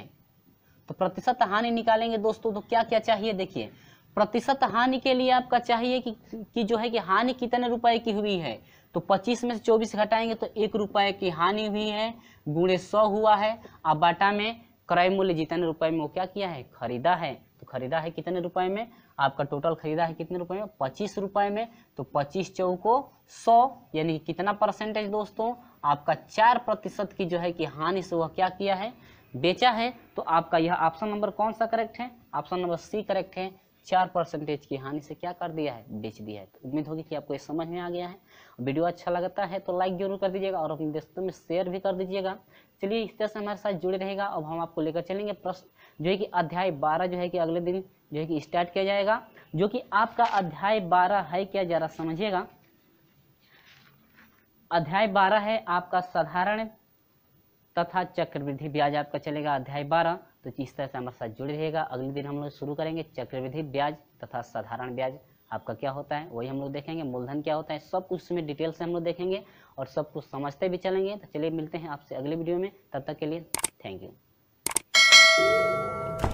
तो प्रतिशत हानि निकालेंगे दोस्तों तो क्या क्या चाहिए देखिए प्रतिशत हानि के लिए आपका चाहिए कि, कि जो है कि हानि कितने रुपए की हुई है तो 25 में से 24 घटाएंगे तो एक रुपए की हानि हुई है गुणे सौ हुआ है अब बाटा में क्रय मूल्य जितने रुपए में वो क्या किया है खरीदा है तो खरीदा है कितने रुपए में आपका टोटल खरीदा है कितने रुपए में पच्चीस रुपए में तो पच्चीस चौ को सौ यानी कितना परसेंटेज दोस्तों आपका चार प्रतिशत की जो है कि हानि से वह क्या किया है बेचा है तो आपका यह ऑप्शन नंबर कौन सा करेक्ट है ऑप्शन नंबर सी करेक्ट है चार परसेंटेज की हानि से क्या कर दिया है बेच दिया है तो उम्मीद होगी कि आपको ये समझ में आ गया है वीडियो अच्छा लगता है तो लाइक जरूर कर दीजिएगा और अपने दोस्तों में शेयर भी कर दीजिएगा चलिए इस तरह से हमारे साथ जुड़े रहेगा अब हम आपको लेकर चलेंगे प्रश्न जो है कि अध्याय बारह जो है कि अगले दिन जो है कि स्टार्ट किया जाएगा जो कि आपका अध्याय बारह है क्या जरा समझिएगा अध्याय बारह है आपका साधारण तथा चक्रवृद्धि ब्याज आपका चलेगा अध्याय बारह तो इस तरह से हमारे साथ जुड़े रहेगा अगले दिन हम लोग शुरू करेंगे चक्रवृद्धि ब्याज तथा साधारण ब्याज आपका क्या होता है वही हम लोग देखेंगे मूलधन क्या होता है सब कुछ उसमें डिटेल से हम लोग देखेंगे और सब कुछ समझते भी चलेंगे तो चलिए मिलते हैं आपसे अगले वीडियो में तब तक के लिए थैंक यू